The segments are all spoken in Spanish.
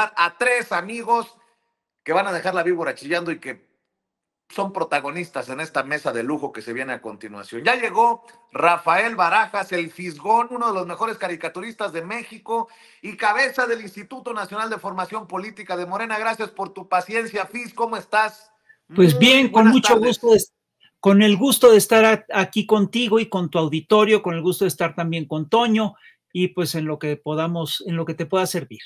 a tres amigos que van a dejar la víbora chillando y que son protagonistas en esta mesa de lujo que se viene a continuación. Ya llegó Rafael Barajas, el Fisgón, uno de los mejores caricaturistas de México y cabeza del Instituto Nacional de Formación Política de Morena. Gracias por tu paciencia, Fis. ¿Cómo estás? Pues mm, bien, con mucho gusto, con el gusto de estar aquí contigo y con tu auditorio, con el gusto de estar también con Toño y pues en lo que podamos, en lo que te pueda servir.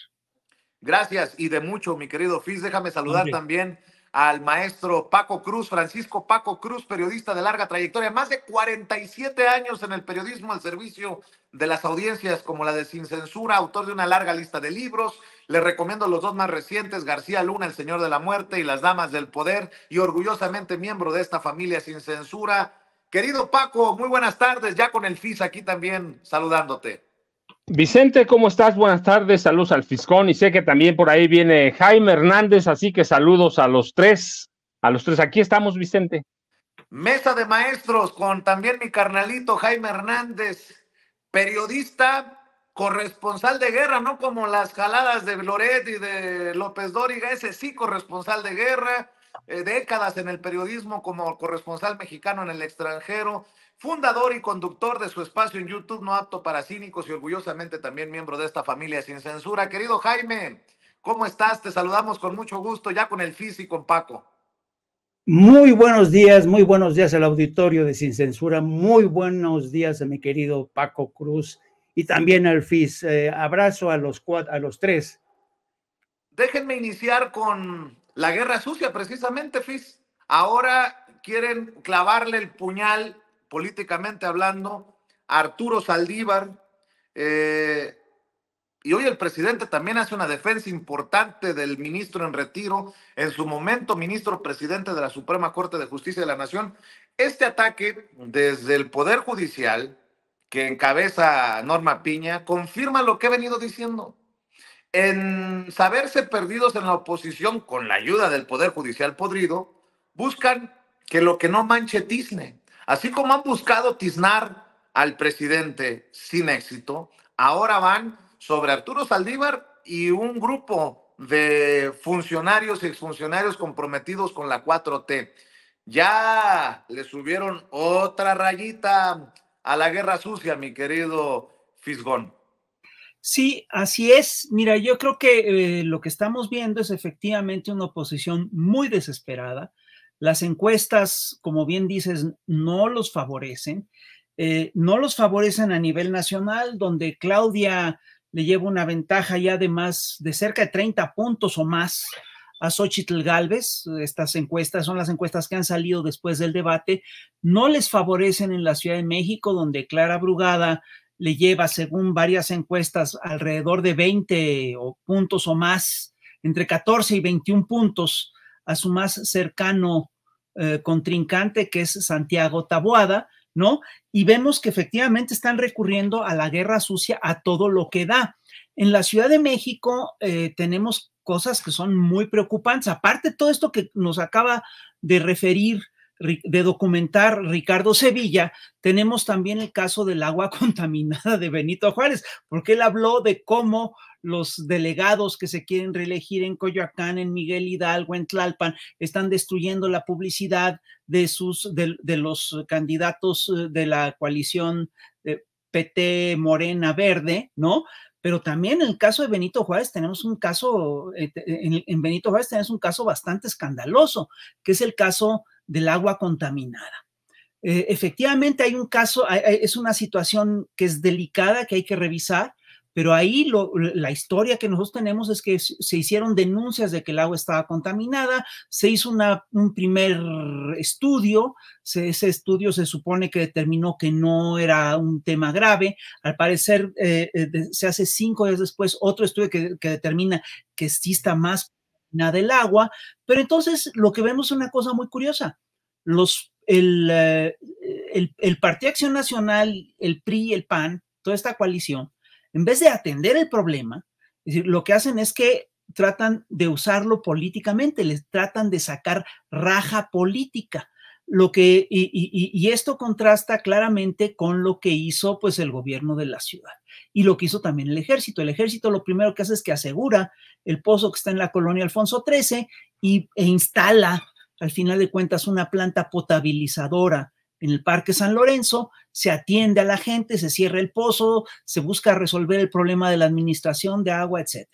Gracias y de mucho, mi querido Fis. Déjame saludar también al maestro Paco Cruz, Francisco Paco Cruz, periodista de larga trayectoria, más de 47 años en el periodismo al servicio de las audiencias como la de Sin Censura, autor de una larga lista de libros. Le recomiendo los dos más recientes, García Luna, El Señor de la Muerte y Las Damas del Poder, y orgullosamente miembro de esta familia Sin Censura. Querido Paco, muy buenas tardes, ya con el FIS aquí también saludándote. Vicente, ¿cómo estás? Buenas tardes, saludos al Fiscón y sé que también por ahí viene Jaime Hernández, así que saludos a los tres, a los tres. Aquí estamos, Vicente. Mesa de maestros con también mi carnalito Jaime Hernández, periodista, corresponsal de guerra, no como las jaladas de Loret y de López Dóriga, ese sí corresponsal de guerra, eh, décadas en el periodismo como corresponsal mexicano en el extranjero, fundador y conductor de su espacio en YouTube, no apto para cínicos y orgullosamente también miembro de esta familia sin censura. Querido Jaime, ¿cómo estás? Te saludamos con mucho gusto, ya con el FIS y con Paco. Muy buenos días, muy buenos días al auditorio de Sin Censura, muy buenos días a mi querido Paco Cruz y también al FIS. Eh, abrazo a los, a los tres. Déjenme iniciar con la guerra sucia, precisamente, FIS. Ahora quieren clavarle el puñal políticamente hablando, Arturo Saldívar, eh, y hoy el presidente también hace una defensa importante del ministro en retiro, en su momento ministro presidente de la Suprema Corte de Justicia de la Nación. Este ataque desde el Poder Judicial, que encabeza Norma Piña, confirma lo que he venido diciendo. En saberse perdidos en la oposición con la ayuda del Poder Judicial podrido, buscan que lo que no manche tizne. Así como han buscado tiznar al presidente sin éxito, ahora van sobre Arturo Saldívar y un grupo de funcionarios y exfuncionarios comprometidos con la 4T. Ya le subieron otra rayita a la guerra sucia, mi querido Fisgón. Sí, así es. Mira, yo creo que eh, lo que estamos viendo es efectivamente una oposición muy desesperada, las encuestas, como bien dices, no los favorecen. Eh, no los favorecen a nivel nacional, donde Claudia le lleva una ventaja ya de más de cerca de 30 puntos o más a Xochitl Galvez. Estas encuestas son las encuestas que han salido después del debate. No les favorecen en la Ciudad de México, donde Clara Brugada le lleva, según varias encuestas, alrededor de 20 o puntos o más, entre 14 y 21 puntos a su más cercano eh, contrincante, que es Santiago Taboada, ¿no? Y vemos que efectivamente están recurriendo a la guerra sucia a todo lo que da. En la Ciudad de México eh, tenemos cosas que son muy preocupantes. Aparte, todo esto que nos acaba de referir de documentar Ricardo Sevilla, tenemos también el caso del agua contaminada de Benito Juárez, porque él habló de cómo los delegados que se quieren reelegir en Coyoacán, en Miguel Hidalgo, en Tlalpan, están destruyendo la publicidad de sus de, los candidatos eh, de la coalición eh, PT Morena Verde, ¿no? Pero también en el caso de Benito Juárez tenemos un caso, eh, eh, en Benito Juárez tenemos un caso bastante escandaloso, que es el caso del agua contaminada. Eh, efectivamente hay un caso, es una situación que es delicada, que hay que revisar, pero ahí la historia que nosotros tenemos es que se hicieron denuncias de que el agua estaba contaminada, se hizo una, un primer estudio, ese estudio se supone que determinó que no era un tema grave, al parecer eh, eh, se hace cinco días después otro estudio que, determina que exista más contaminada el agua, pero entonces lo que vemos es una cosa muy curiosa. Los, el, eh, el, el Partido Acción Nacional, el PRI, el PAN, toda esta coalición, en vez de atender el problema, lo que hacen es que tratan de usarlo políticamente, les tratan de sacar raja política. Lo que, y, esto contrasta claramente con lo que hizo pues el gobierno de la ciudad y lo que hizo también el ejército. El ejército lo primero que hace es que asegura el pozo que está en la colonia Alfonso XIII y, e instala al final de cuentas una planta potabilizadora en el Parque San Lorenzo, se atiende a la gente, se cierra el pozo, se busca resolver el problema de la administración de agua, etc.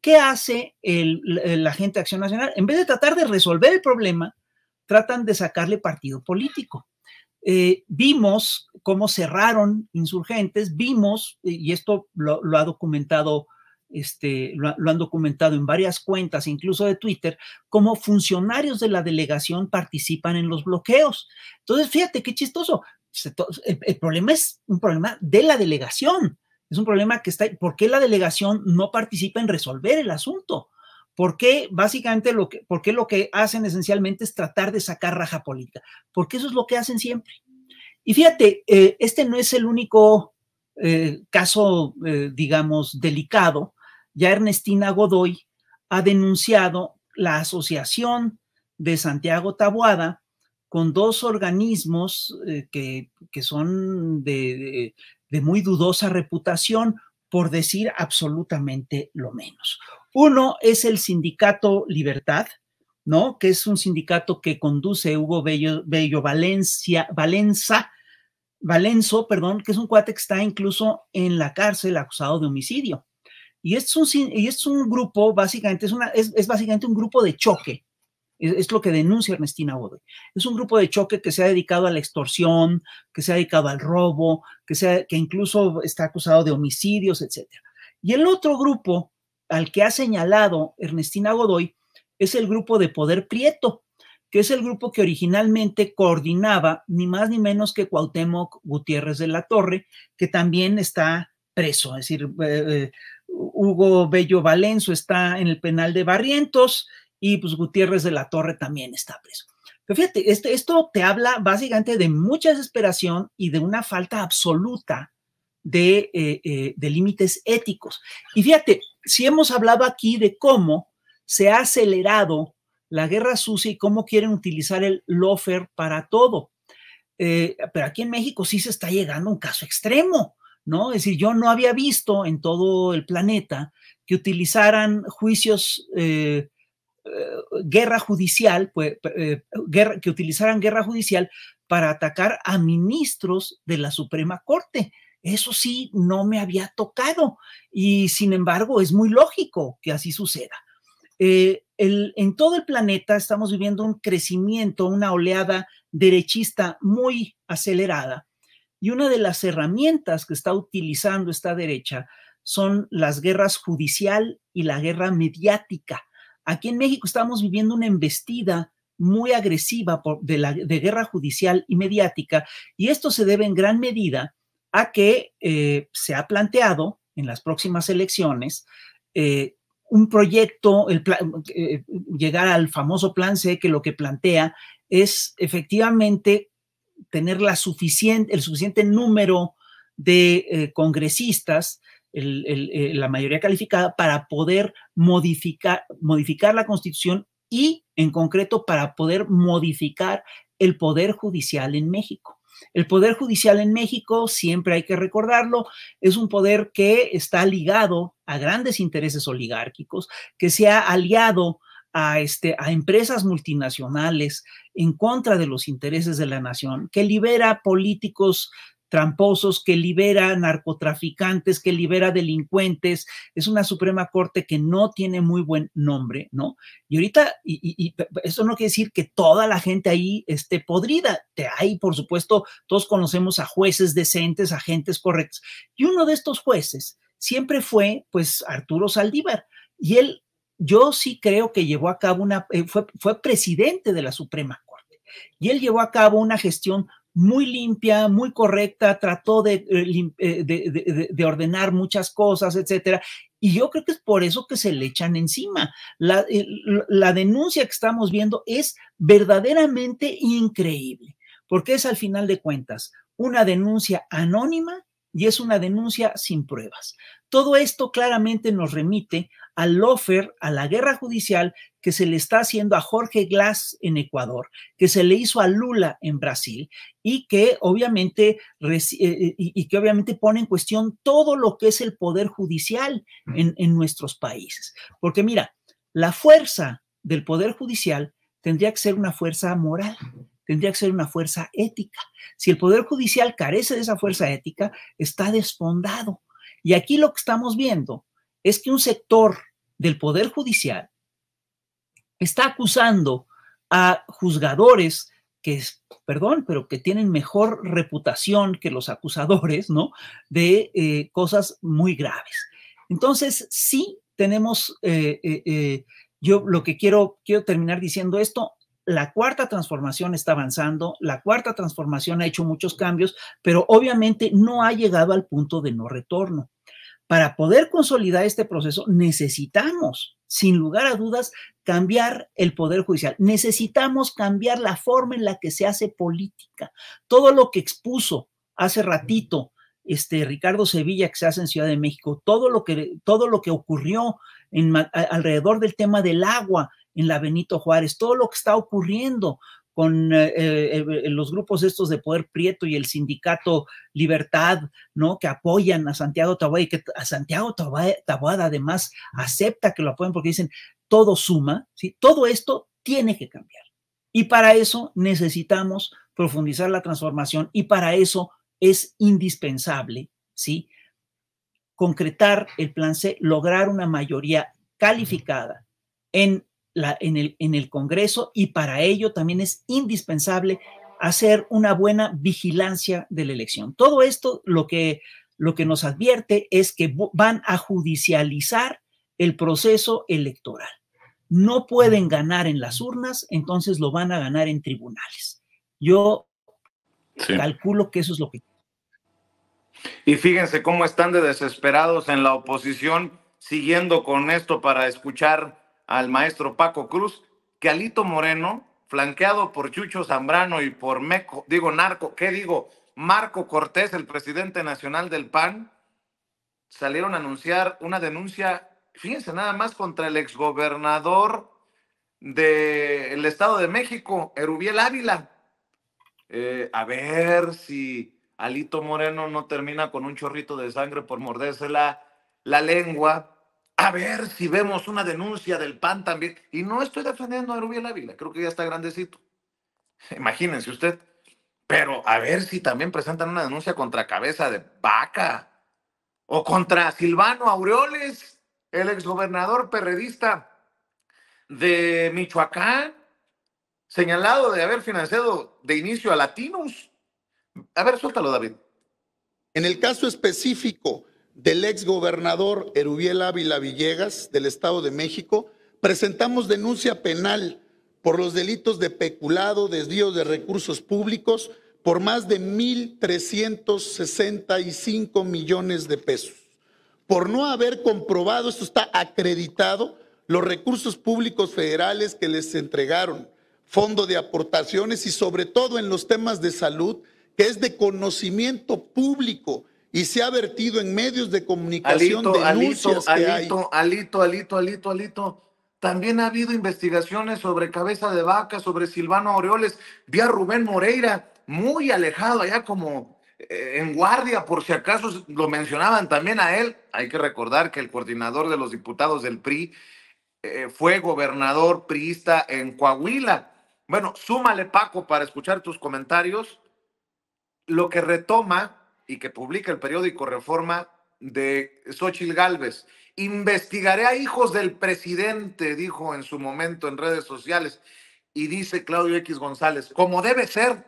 ¿Qué hace la gente de Acción Nacional? En vez de tratar de resolver el problema, tratan de sacarle partido político. Eh, vimos cómo cerraron insurgentes, vimos, y esto lo ha documentado este, lo, han documentado en varias cuentas, incluso de Twitter, como funcionarios de la delegación participan en los bloqueos. Entonces, fíjate qué chistoso. El, problema es un problema de la delegación. Es un problema que está... ¿Por qué la delegación no participa en resolver el asunto? ¿Por qué básicamente lo que, por lo que hacen esencialmente es tratar de sacar raja política? Porque eso es lo que hacen siempre. Y fíjate, eh, este no es el único eh, caso, eh, digamos, delicado ya Ernestina Godoy ha denunciado la asociación de Santiago Tabuada con dos organismos eh, que, son de, muy dudosa reputación, por decir absolutamente lo menos. Uno es el sindicato Libertad, ¿no? Que es un sindicato que conduce Hugo Bello, Bello Valencia, Valenza, Valenzo, perdón, que es un cuate que está incluso en la cárcel acusado de homicidio. Y es un, y es un grupo, básicamente, es, es, básicamente un grupo de choque. Es, lo que denuncia Ernestina Godoy. Es un grupo de choque que se ha dedicado a la extorsión, que se ha dedicado al robo, que, que incluso está acusado de homicidios, etc. Y el otro grupo al que ha señalado Ernestina Godoy es el grupo de poder prieto, que es el grupo que originalmente coordinaba ni más ni menos que Cuauhtémoc Gutiérrez de la Torre, que también está preso, es decir, eh, eh Hugo Bello Valenzo está en el penal de Barrientos y pues, Gutiérrez de la Torre también está preso. Pero fíjate, este, esto, te habla básicamente de mucha desesperación y de una falta absoluta eh, eh, de, límites éticos. Y fíjate, si hemos hablado aquí de cómo se ha acelerado la guerra sucia y cómo quieren utilizar el lofer para todo. Eh, pero aquí en México sí se está llegando a un caso extremo. ¿no? Es decir, yo no había visto en todo el planeta que utilizaran juicios, eh, eh, guerra judicial, pues, eh, que utilizaran guerra judicial para atacar a ministros de la Suprema Corte. Eso sí, no me había tocado y sin embargo es muy lógico que así suceda. en todo el planeta estamos viviendo un crecimiento, una oleada derechista muy acelerada y una de las herramientas que está utilizando esta derecha son las guerras judicial y la guerra mediática. Aquí en México estamos viviendo una embestida muy agresiva de, guerra judicial y mediática, y esto se debe en gran medida a que eh, se ha planteado en las próximas elecciones eh, un proyecto, el eh, llegar al famoso plan C, que lo que plantea es efectivamente tener la suficiente, el suficiente número de eh, congresistas, eh, la mayoría calificada, para poder modificar, modificar la constitución y, en concreto, para poder modificar el poder judicial en México. El poder judicial en México, siempre hay que recordarlo, es un poder que está ligado a grandes intereses oligárquicos, que se ha aliado a, este, a empresas multinacionales en contra de los intereses de la nación, que libera políticos tramposos, que libera narcotraficantes, que libera delincuentes. Es una Suprema Corte que no tiene muy buen nombre, ¿no? Y ahorita, y, eso no quiere decir que toda la gente ahí esté podrida. hay por supuesto, todos conocemos a jueces decentes, a correctos, Y uno de estos jueces siempre fue, pues, Arturo Saldívar. Y él yo sí creo que llevó a cabo una, eh, fue, presidente de la Suprema Corte y él llevó a cabo una gestión muy limpia, muy correcta, trató de, eh, eh, de, ordenar muchas cosas, etcétera. Y yo creo que es por eso que se le echan encima. La, la denuncia que estamos viendo es verdaderamente increíble, porque es al final de cuentas una denuncia anónima y es una denuncia sin pruebas. Todo esto claramente nos remite al lofer, a la guerra judicial que se le está haciendo a Jorge Glass en Ecuador, que se le hizo a Lula en Brasil y que obviamente, eh, eh, y que obviamente pone en cuestión todo lo que es el poder judicial en nuestros países. Porque mira, la fuerza del poder judicial tendría que ser una fuerza moral tendría que ser una fuerza ética. Si el Poder Judicial carece de esa fuerza ética, está desfondado. Y aquí lo que estamos viendo es que un sector del Poder Judicial está acusando a juzgadores que, perdón, pero que tienen mejor reputación que los acusadores, ¿no? De eh, cosas muy graves. Entonces, sí tenemos, eh, eh, yo lo que quiero, quiero terminar diciendo esto, la cuarta transformación está avanzando, la cuarta transformación ha hecho muchos cambios, pero obviamente no ha llegado al punto de no retorno. Para poder consolidar este proceso necesitamos, sin lugar a dudas, cambiar el poder judicial. Necesitamos cambiar la forma en la que se hace política. Todo lo que expuso hace ratito este Ricardo Sevilla que se hace en Ciudad de México, todo lo que todo lo que ocurrió en, alrededor del tema del agua, en la Benito Juárez, todo lo que está ocurriendo con eh, eh, eh, los grupos estos de poder prieto y el sindicato Libertad, ¿no? Que apoyan a Santiago Taboada y que a Santiago Taboada además acepta que lo apoyen porque dicen, todo suma, ¿sí? Todo esto tiene que cambiar. Y para eso necesitamos profundizar la transformación y para eso es indispensable, ¿sí? Concretar el plan C, lograr una mayoría calificada en en, el, en el Congreso y para ello también es indispensable hacer una buena vigilancia de la elección. Todo esto lo que, lo que nos advierte es que van a judicializar el proceso electoral. No pueden ganar en las urnas, entonces lo van a ganar en tribunales. Yo calculo que eso es lo que... Y fíjense cómo están de desesperados en la oposición siguiendo con esto para escuchar al maestro Paco Cruz, que Alito Moreno, flanqueado por Chucho Zambrano y por Meco, digo Narco, ¿qué digo? Marco Cortés, el presidente nacional del PAN, salieron a anunciar una denuncia, fíjense nada más, contra el exgobernador del de Estado de México, Erubiel Ávila. Eh, a ver si Alito Moreno no termina con un chorrito de sangre por mordérsela la lengua a ver si vemos una denuncia del PAN también. Y no estoy defendiendo a Rubiel Ávila, creo que ya está grandecito. Imagínense usted. Pero a ver si también presentan una denuncia contra cabeza de vaca o contra Silvano Aureoles, el exgobernador perredista de Michoacán, señalado de haber financiado de inicio a latinos. A ver, suéltalo, David. En el caso específico del ex gobernador Erubiel Ávila Villegas del Estado de México, presentamos denuncia penal por los delitos de peculado, desvío de recursos públicos por más de 1.365 millones de pesos. Por no haber comprobado, esto está acreditado, los recursos públicos federales que les entregaron, fondo de aportaciones y sobre todo en los temas de salud, que es de conocimiento público y se ha vertido en medios de comunicación alito, alito, alito, alito, alito, alito, También ha habido investigaciones sobre Cabeza de Vaca, sobre Silvano Aureoles, vía Rubén Moreira, muy alejado allá como eh, en guardia, por si acaso lo mencionaban también a él. Hay que recordar que el coordinador de los diputados del PRI eh, fue gobernador priista en Coahuila. Bueno, súmale Paco para escuchar tus comentarios. Lo que retoma y que publica el periódico Reforma de Xochil Gálvez. Investigaré a hijos del presidente, dijo en su momento en redes sociales. Y dice Claudio X González, como debe ser.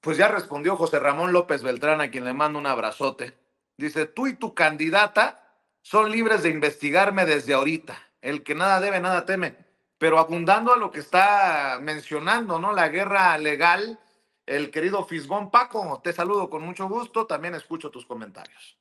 Pues ya respondió José Ramón López Beltrán, a quien le mando un abrazote. Dice, tú y tu candidata son libres de investigarme desde ahorita. El que nada debe, nada teme. Pero abundando a lo que está mencionando, ¿no? La guerra legal el querido Fisgón Paco, te saludo con mucho gusto, también escucho tus comentarios.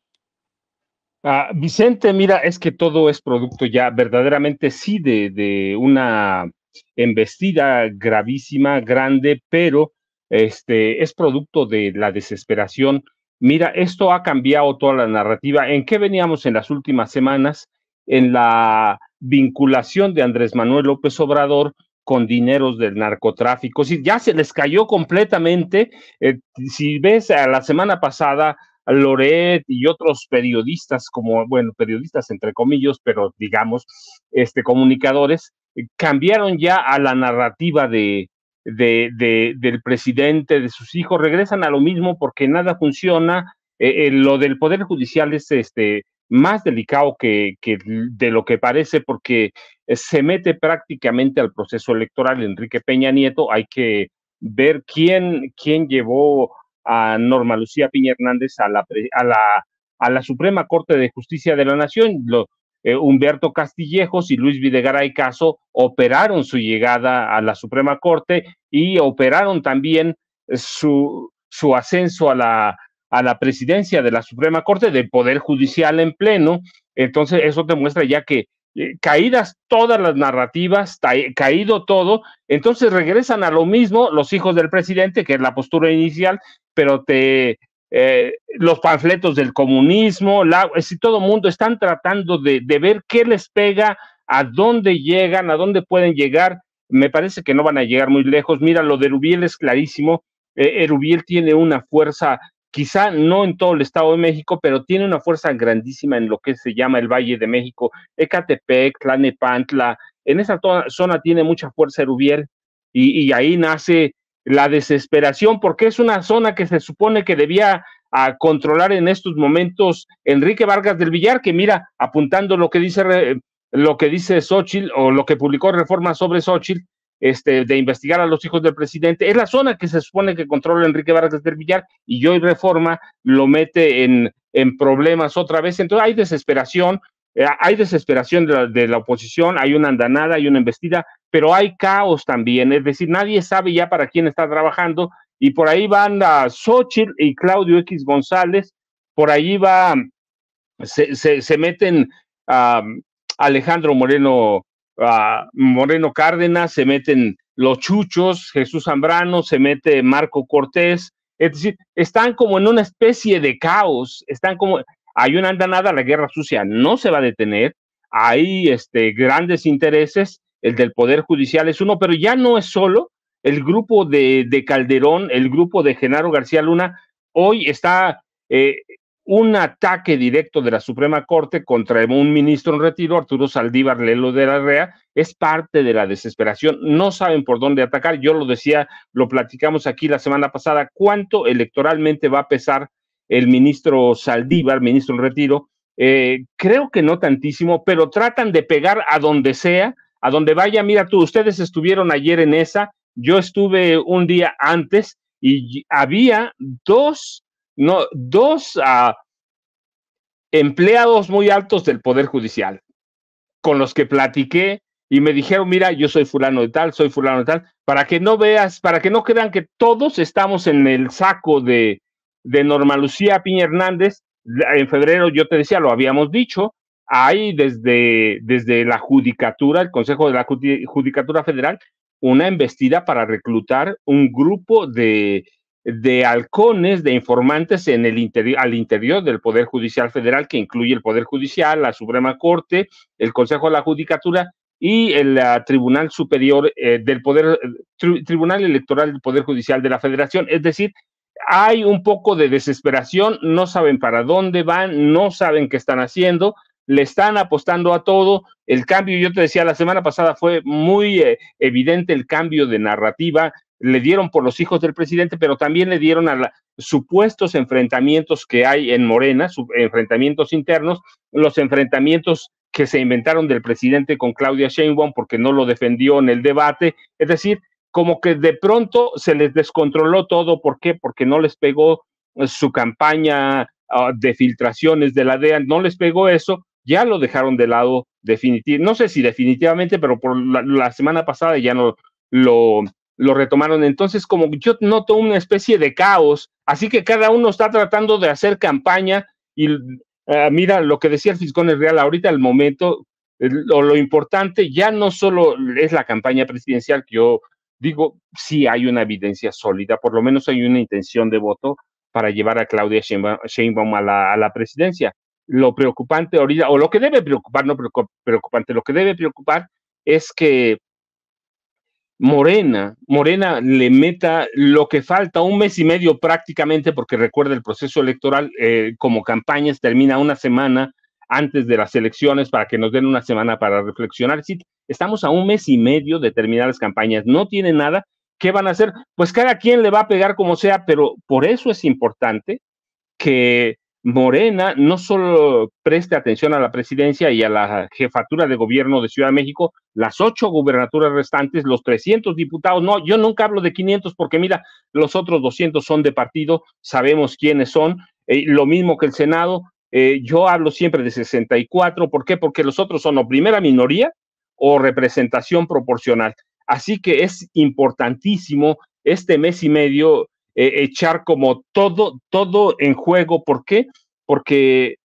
Ah, Vicente, mira, es que todo es producto ya verdaderamente sí de, de una embestida gravísima, grande, pero este, es producto de la desesperación. Mira, esto ha cambiado toda la narrativa. ¿En qué veníamos en las últimas semanas? En la vinculación de Andrés Manuel López Obrador con dineros del narcotráfico. Si ya se les cayó completamente. Eh, si ves a la semana pasada, Loret y otros periodistas, como, bueno, periodistas entre comillas, pero digamos, este, comunicadores, eh, cambiaron ya a la narrativa de, del presidente, de sus hijos, regresan a lo mismo porque nada funciona. Eh, lo del Poder Judicial es este, más delicado que, de lo que parece porque se mete prácticamente al proceso electoral Enrique Peña Nieto. Hay que ver quién, quién llevó a Norma Lucía Piña Hernández a la, a la, Suprema Corte de Justicia de la Nación. Eh, Humberto Castillejos y Luis Videgaray Caso operaron su llegada a la Suprema Corte y operaron también su, su ascenso a la a la presidencia de la Suprema Corte, del Poder Judicial en pleno. Entonces, eso te muestra ya que eh, caídas todas las narrativas, eh, caído todo, entonces regresan a lo mismo los hijos del presidente, que es la postura inicial, pero te... Eh, los panfletos del comunismo, la, si todo mundo están tratando de, ver qué les pega, a dónde llegan, a dónde pueden llegar. Me parece que no van a llegar muy lejos. Mira, lo de Rubiel es clarísimo. Eh, Rubiel tiene una fuerza quizá no en todo el Estado de México, pero tiene una fuerza grandísima en lo que se llama el Valle de México, Ecatepec, Tlanepantla, en esa zona tiene mucha fuerza Erubiel y, y, ahí nace la desesperación porque es una zona que se supone que debía controlar en estos momentos Enrique Vargas del Villar, que mira, apuntando lo que dice lo que dice Xochitl o lo que publicó Reforma sobre Xochitl, este, de investigar a los hijos del presidente. Es la zona que se supone que controla Enrique Vargas de Villar y hoy Reforma lo mete en, en problemas otra vez. Entonces hay desesperación, eh, hay desesperación de la, oposición, hay una andanada, hay una embestida, pero hay caos también. Es decir, nadie sabe ya para quién está trabajando y por ahí van a Xochitl y Claudio X González, por ahí va, se, se, se meten a Alejandro Moreno. Moreno Cárdenas, se meten los Chuchos, Jesús Zambrano, se mete Marco Cortés. Es decir, están como en una especie de caos, están como, hay una andanada, la guerra sucia no se va a detener, hay este, grandes intereses, el del Poder Judicial es uno, pero ya no es solo el grupo de, Calderón, el grupo de Genaro García Luna, hoy está eh, un ataque directo de la Suprema Corte contra un ministro en retiro, Arturo Saldívar Lelo de la Rea, es parte de la desesperación. No saben por dónde atacar. Yo lo decía, lo platicamos aquí la semana pasada, cuánto electoralmente va a pesar el ministro Saldívar, ministro en retiro. Eh, creo que no tantísimo, pero tratan de pegar a donde sea, a donde vaya. Mira tú, ustedes estuvieron ayer en esa, yo estuve un día antes y había dos no, dos ah, empleados muy altos del Poder Judicial con los que platiqué y me dijeron, mira, yo soy fulano de tal, soy fulano de tal, para que no veas, para que no crean que todos estamos en el saco de, de Norma Lucía Piña Hernández. En febrero yo te decía, lo habíamos dicho, hay desde, desde la Judicatura, el Consejo de la Judicatura Federal, una embestida para reclutar un grupo de de halcones, de informantes en el al interior del Poder Judicial Federal, que incluye el Poder Judicial, la Suprema Corte, el Consejo de la Judicatura y el ah, Tribunal Superior eh, del Poder, eh, Tribunal Electoral del Poder Judicial de la Federación. Es decir, hay un poco de desesperación, no saben para dónde van, no saben qué están haciendo, le están apostando a todo. El cambio, yo te decía, la semana pasada fue muy eh, evidente el cambio de narrativa. Le dieron por los hijos del presidente, pero también le dieron a supuestos enfrentamientos que hay en Morena, enfrentamientos internos, los enfrentamientos que se inventaron del presidente con Claudia Sheinbaum porque no lo defendió en el debate. Es decir, como que de pronto se les descontroló todo. ¿Por qué? Porque no les pegó eh, su campaña ah, de filtraciones de la DEA, no les pegó eso ya lo dejaron de lado definitivo. no sé si definitivamente, pero por la, semana pasada ya no lo, lo retomaron. Entonces, como yo noto una especie de caos, así que cada uno está tratando de hacer campaña y ah, mira lo que decía el Fiscón es real ahorita al momento. Lo, importante ya no solo es la campaña presidencial, que yo digo, sí hay una evidencia sólida, por lo menos hay una intención de voto para llevar a Claudia Sheinbaum, Sheinbaum a, la, a la presidencia lo preocupante ahorita, o lo que debe preocupar, no preocupante, lo que debe preocupar es que Morena, Morena le meta lo que falta, un mes y medio prácticamente, porque recuerda el proceso electoral eh, como campañas termina una semana antes de las elecciones para que nos den una semana para reflexionar. si estamos a un mes y medio de terminar las campañas, no tiene nada. ¿Qué van a hacer? Pues cada quien le va a pegar como sea, pero por eso es importante que Morena no solo preste atención a la presidencia y a la jefatura de gobierno de Ciudad de México, las ocho gubernaturas restantes, los 300 diputados, no, yo nunca hablo de 500 porque mira, los otros 200 son de partido, sabemos quiénes son, eh, lo mismo que el Senado, eh, yo hablo siempre de 64, ¿por qué? Porque los otros son o primera minoría o representación proporcional. Así que es importantísimo este mes y medio eh, echar como todo, todo en juego. ¿Por qué? Porque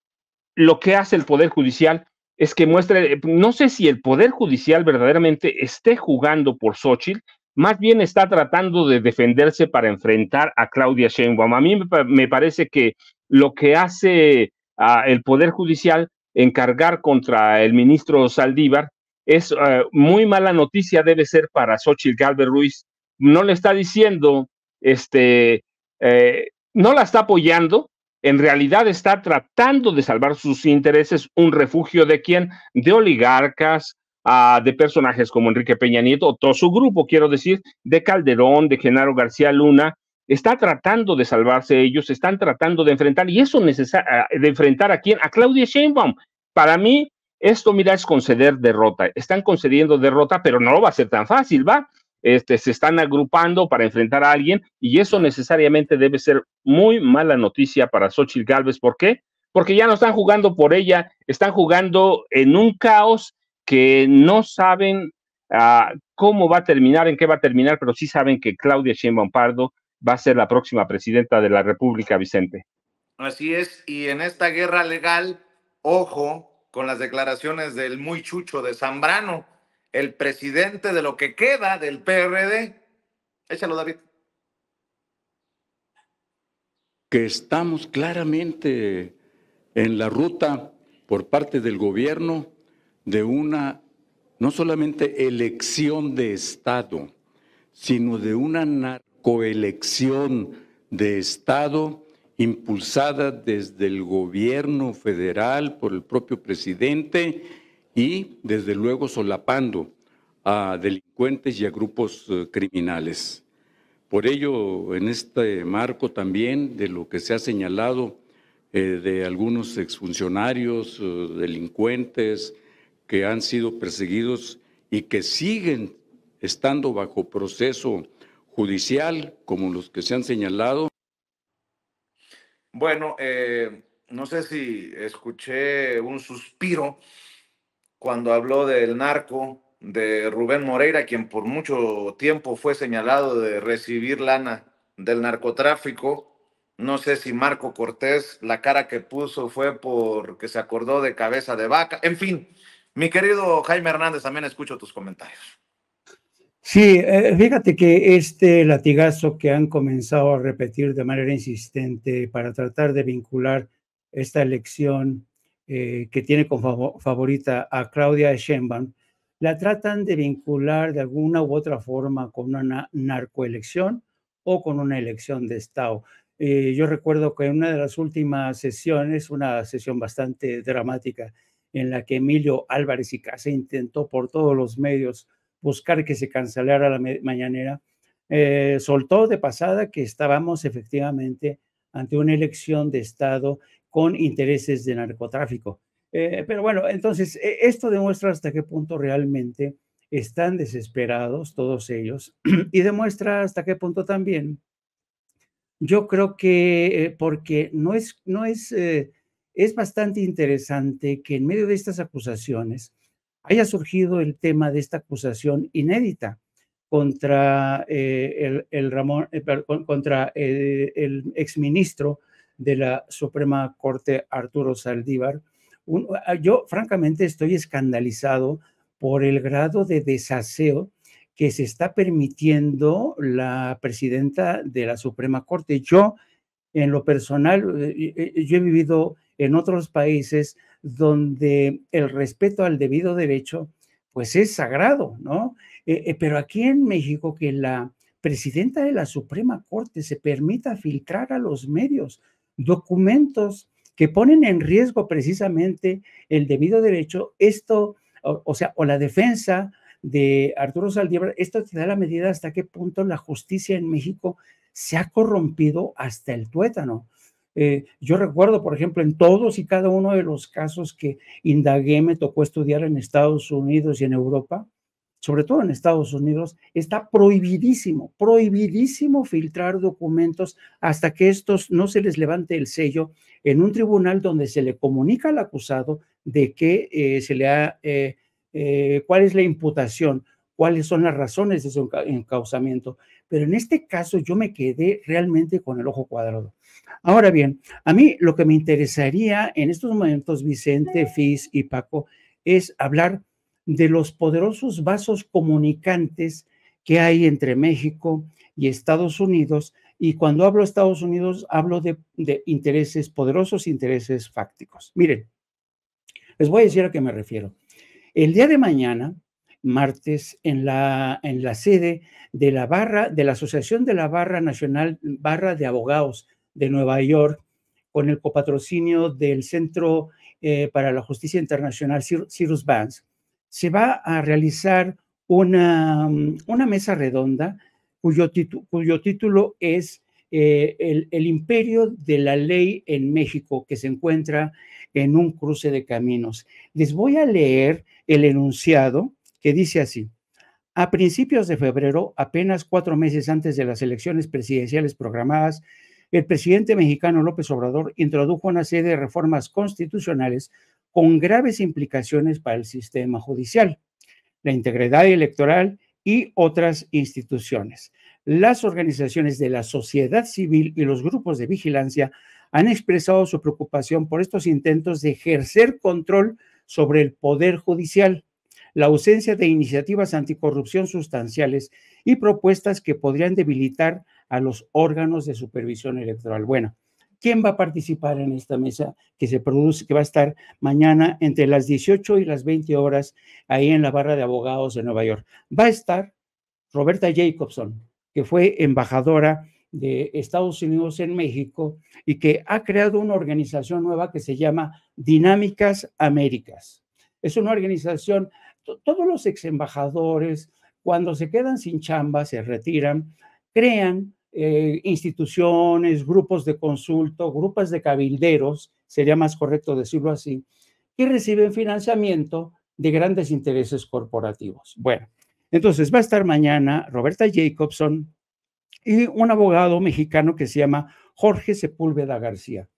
lo que hace el Poder Judicial es que muestre, eh, no sé si el Poder Judicial verdaderamente esté jugando por Xochitl, más bien está tratando de defenderse para enfrentar a Claudia Sheinbaum. A mí me parece que lo que hace ah, el Poder Judicial encargar contra el ministro Saldívar es eh, muy mala noticia, debe ser para Xochitl Galvez Ruiz. No le está diciendo este, eh, no la está apoyando, en realidad está tratando de salvar sus intereses, un refugio de quién? De oligarcas, ah, de personajes como Enrique Peña Nieto, o todo su grupo, quiero decir, de Calderón, de Genaro García Luna. Está tratando de salvarse ellos, están tratando de enfrentar, y eso ah, de enfrentar a quién? A Claudia Sheinbaum. Para mí, esto, mira, es conceder derrota. Están concediendo derrota, pero no va a ser tan fácil, ¿va? este, se están agrupando para enfrentar a alguien y eso necesariamente debe ser muy mala noticia para Xochitl Galvez. ¿Por qué? Porque ya no están jugando por ella, están jugando en un caos que no saben ah, cómo va a terminar, en qué va a terminar, pero sí saben que Claudia Sheinbaum Pardo va a ser la próxima presidenta de la República, Vicente. Así es, y en esta guerra legal, ojo con las declaraciones del muy chucho de Zambrano, el presidente de lo que queda del PRD. Échalo, David. Que estamos claramente en la ruta por parte del gobierno de una, no solamente elección de Estado, sino de una narcoelección de Estado impulsada desde el gobierno federal por el propio presidente y desde luego solapando a delincuentes y a grupos eh, criminales. Por ello, en este marco también de lo que se ha señalado eh, de algunos exfuncionarios, eh, delincuentes que han sido perseguidos y que siguen estando bajo proceso judicial, como los que se han señalado. Bueno, no sé si escuché un suspiro cuando habló del narco de Rubén Moreira, quien por mucho tiempo fue señalado de recibir lana del narcotráfico. No sé si Marco Cortés, la cara que puso fue porque se acordó de cabeza de vaca. En fin, mi querido Jaime Hernández, también escucho tus comentarios. Sí, eh, fíjate que este latigazo que han comenzado a repetir de manera insistente para tratar de vincular esta elección eh, que tiene como favorita a Claudia Sheinbaum, la tratan de vincular de alguna u otra forma con una narcoelección o con una elección de Estado. Eh, yo recuerdo que en una de las últimas sesiones, una sesión bastante dramática, en la que Emilio Álvarez y Casa intentó por todos los medios buscar que se cancelara la mañanera, eh, soltó de pasada que estábamos efectivamente ante una elección de Estado con intereses de narcotráfico. Eh, pero bueno, entonces, e, esto demuestra hasta qué punto realmente están desesperados todos ellos y demuestra hasta qué punto también, yo creo que, eh, porque no es, no es, eh, es bastante interesante que en medio de estas acusaciones haya surgido el tema de esta acusación inédita contra el, Ramón, contra el exministro de la Suprema Corte Arturo Saldívar. Ah, yo francamente estoy escandalizado por el grado de desaseo que se está permitiendo la presidenta de la Suprema Corte. Yo, en lo personal, eh, eh, yo he vivido en otros países donde el respeto al debido derecho, pues es sagrado, ¿no? Eh, pero aquí en México que la presidenta de la Suprema Corte se permita filtrar a los medios documentos que ponen en riesgo precisamente el debido derecho, esto, o, sea, o la defensa de Arturo Saldívar, esto te da la medida hasta qué punto la justicia en México se ha corrompido hasta el tuétano. Eh, yo recuerdo, por ejemplo, en todos y cada uno de los casos que indagué, me tocó estudiar en Estados Unidos y en Europa, sobre todo en Estados Unidos, está prohibidísimo, prohibidísimo filtrar documentos hasta que estos no se les levante el sello en un tribunal donde se le comunica al acusado de que eh, se le ha, eh, eh, cuál es la imputación, cuáles son las razones de su encausamiento Pero en este caso yo me quedé realmente con el ojo cuadrado. Ahora bien, a mí lo que me interesaría en estos momentos, Vicente, Fis y Paco, es hablar de los poderosos vasos comunicantes que hay entre México y Estados Unidos. Y cuando hablo de Estados Unidos, hablo de, intereses poderosos, e intereses fácticos. Miren, les voy a decir a qué me refiero. El día de mañana, martes, en la, en la sede de la barra, de la Asociación de la Barra Nacional, Barra de Abogados de Nueva York, con el copatrocinio del Centro eh, para la Justicia Internacional, Cyrus Vance, se va a realizar una, mm, mesa redonda cuyo, cuyo título es eh, el, el, imperio de la ley en México, que se encuentra en un cruce de caminos. Les voy a leer el enunciado que dice así. A principios de febrero, apenas cuatro meses antes de las elecciones presidenciales programadas, el presidente mexicano López Obrador introdujo una serie de reformas constitucionales con graves implicaciones para el sistema judicial, la integridad electoral y otras instituciones. Las organizaciones de la sociedad civil y los grupos de vigilancia han expresado su preocupación por estos intentos de ejercer control sobre el poder judicial, la ausencia de iniciativas anticorrupción sustanciales y propuestas que podrían debilitar a los órganos de supervisión electoral. Bueno, quién va a participar en esta mesa que se produce, que va a estar mañana entre las 18 y las 20 horas ahí en la barra de abogados de Nueva York. Va a estar Roberta Jacobson, que fue embajadora de Estados Unidos en México y que ha creado una organización nueva que se llama Dinámicas Américas. Es una organización, todos los ex embajadores, cuando se quedan sin chamba, se retiran, crean eh, instituciones, grupos de consulto, grupos de cabilderos, sería más correcto decirlo así, que reciben financiamiento de grandes intereses corporativos. Bueno, entonces va a estar mañana Roberta Jacobson y un abogado mexicano que se llama Jorge Sepúlveda García.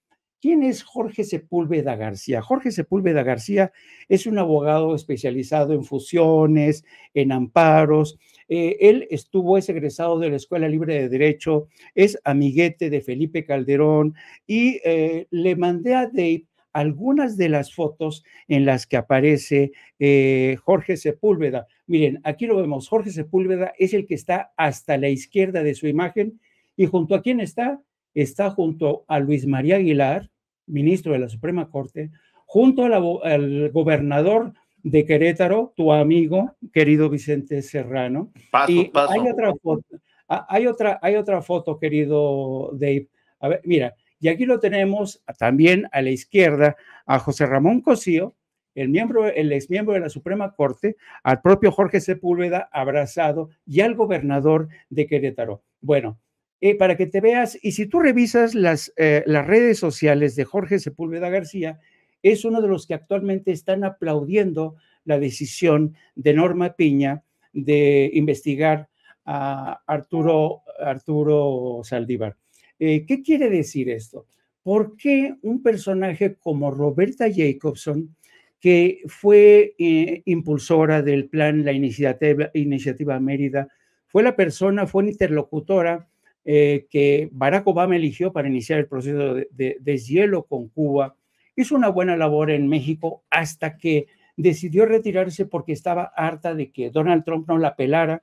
¿Quién es Jorge Sepúlveda García? Jorge Sepúlveda García es un abogado especializado en fusiones, en amparos. Eh, él estuvo, es egresado de la Escuela Libre de Derecho, es amiguete de Felipe Calderón y eh, le mandé a Dave algunas de las fotos en las que aparece eh, Jorge Sepúlveda. Miren, aquí lo vemos. Jorge Sepúlveda es el que está hasta la izquierda de su imagen y junto a quién está está junto a Luis María Aguilar, ministro de la Suprema Corte, junto al gobernador de Querétaro, tu amigo, querido Vicente Serrano. Hay otra foto, hay otra, foto, querido Dave. ver, mira, y aquí lo tenemos también a la izquierda, a José Ramón Cosío, el miembro, el exmiembro de la Suprema Corte, al propio Jorge Sepúlveda abrazado y al gobernador de Querétaro. Bueno, eh, para que te veas. Y si tú revisas eh, las, redes sociales de Jorge Sepúlveda García, es uno de los que actualmente están aplaudiendo la decisión de Norma Piña de investigar a Arturo, Arturo Saldívar. Eh, ¿Qué quiere decir esto? ¿Por qué un personaje como Roberta Jacobson, que fue impulsora del plan La Iniciativa, Iniciativa Mérida, fue la persona, fue una interlocutora eh, que Barack Obama eligió para iniciar el proceso de, deshielo con Cuba, hizo una buena labor en México hasta que decidió retirarse porque estaba harta de que Donald Trump no la pelara.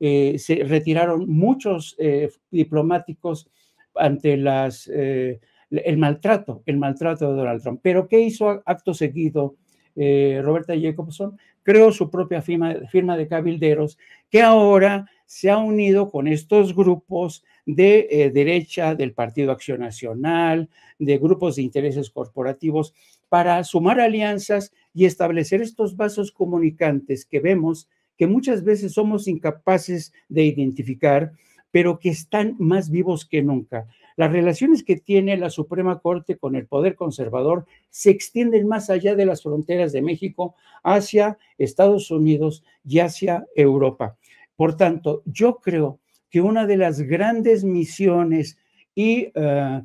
Eh, se retiraron muchos eh, diplomáticos ante el maltrato, el maltrato de Donald Trump. Pero ¿qué hizo acto seguido Roberta Jacobson? Creó su propia firma, firma de cabilderos que ahora se ha unido con estos grupos de eh, derecha, del Partido Acción Nacional, de grupos de intereses corporativos, para sumar alianzas y establecer estos vasos comunicantes que vemos que muchas veces somos incapaces de identificar, pero que están más vivos que nunca. Las relaciones que tiene la Suprema Corte con el poder conservador se extienden más allá de las fronteras de México hacia Estados Unidos y hacia Europa. Por tanto, yo creo una de las grandes misiones y eh, eh,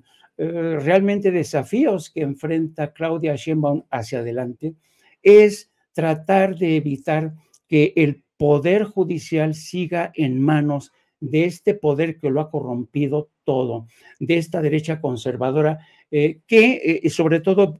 realmente desafíos que enfrenta Claudia Sheinbaum hacia adelante es tratar de evitar que el poder judicial siga en manos de este poder que lo ha corrompido todo, de esta derecha conservadora, eh, que sobre todo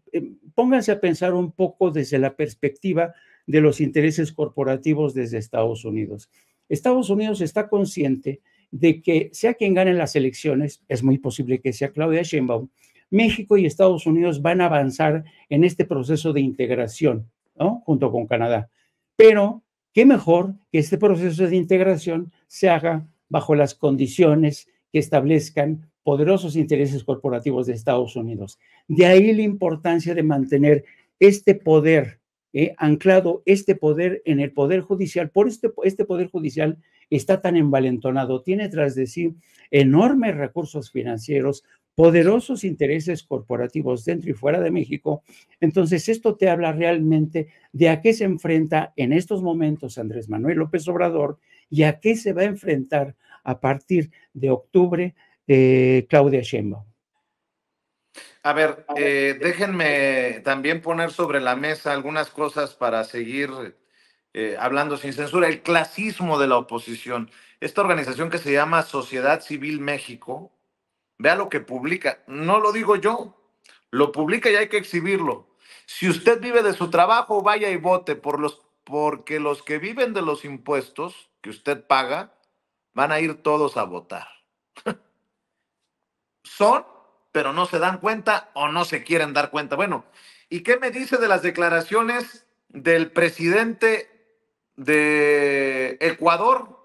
pónganse a pensar un poco desde la perspectiva de los intereses corporativos desde Estados Unidos. Estados Unidos está consciente de que sea quien gane las elecciones, es muy posible que sea Claudia Sheinbaum, México y Estados Unidos van a avanzar en este proceso de integración, ¿no? Junto con Canadá. Pero qué mejor que este proceso de integración se haga bajo las condiciones que establezcan poderosos intereses corporativos de Estados Unidos. De ahí la importancia de mantener este poder, eh, anclado este poder en el poder judicial, por este, este poder judicial está tan envalentonado, tiene tras de sí enormes recursos financieros, poderosos intereses corporativos dentro y fuera de México. Entonces, esto te habla realmente de a qué se enfrenta en estos momentos Andrés Manuel López Obrador y a qué se va a enfrentar a partir de octubre eh, Claudia Sheinbaum. A ver, eh, déjenme también poner sobre la mesa algunas cosas para seguir eh, hablando sin censura, el clasismo de la oposición. Esta organización que se llama Sociedad Civil México, vea lo que publica, no lo digo yo, lo publica y hay que exhibirlo. Si usted vive de su trabajo, vaya y vote porque los que viven de los impuestos que usted paga, van a ir todos a votar. Son, pero no se dan cuenta o no se quieren dar cuenta. Bueno, ¿y qué me dice de las declaraciones del presidente de Ecuador.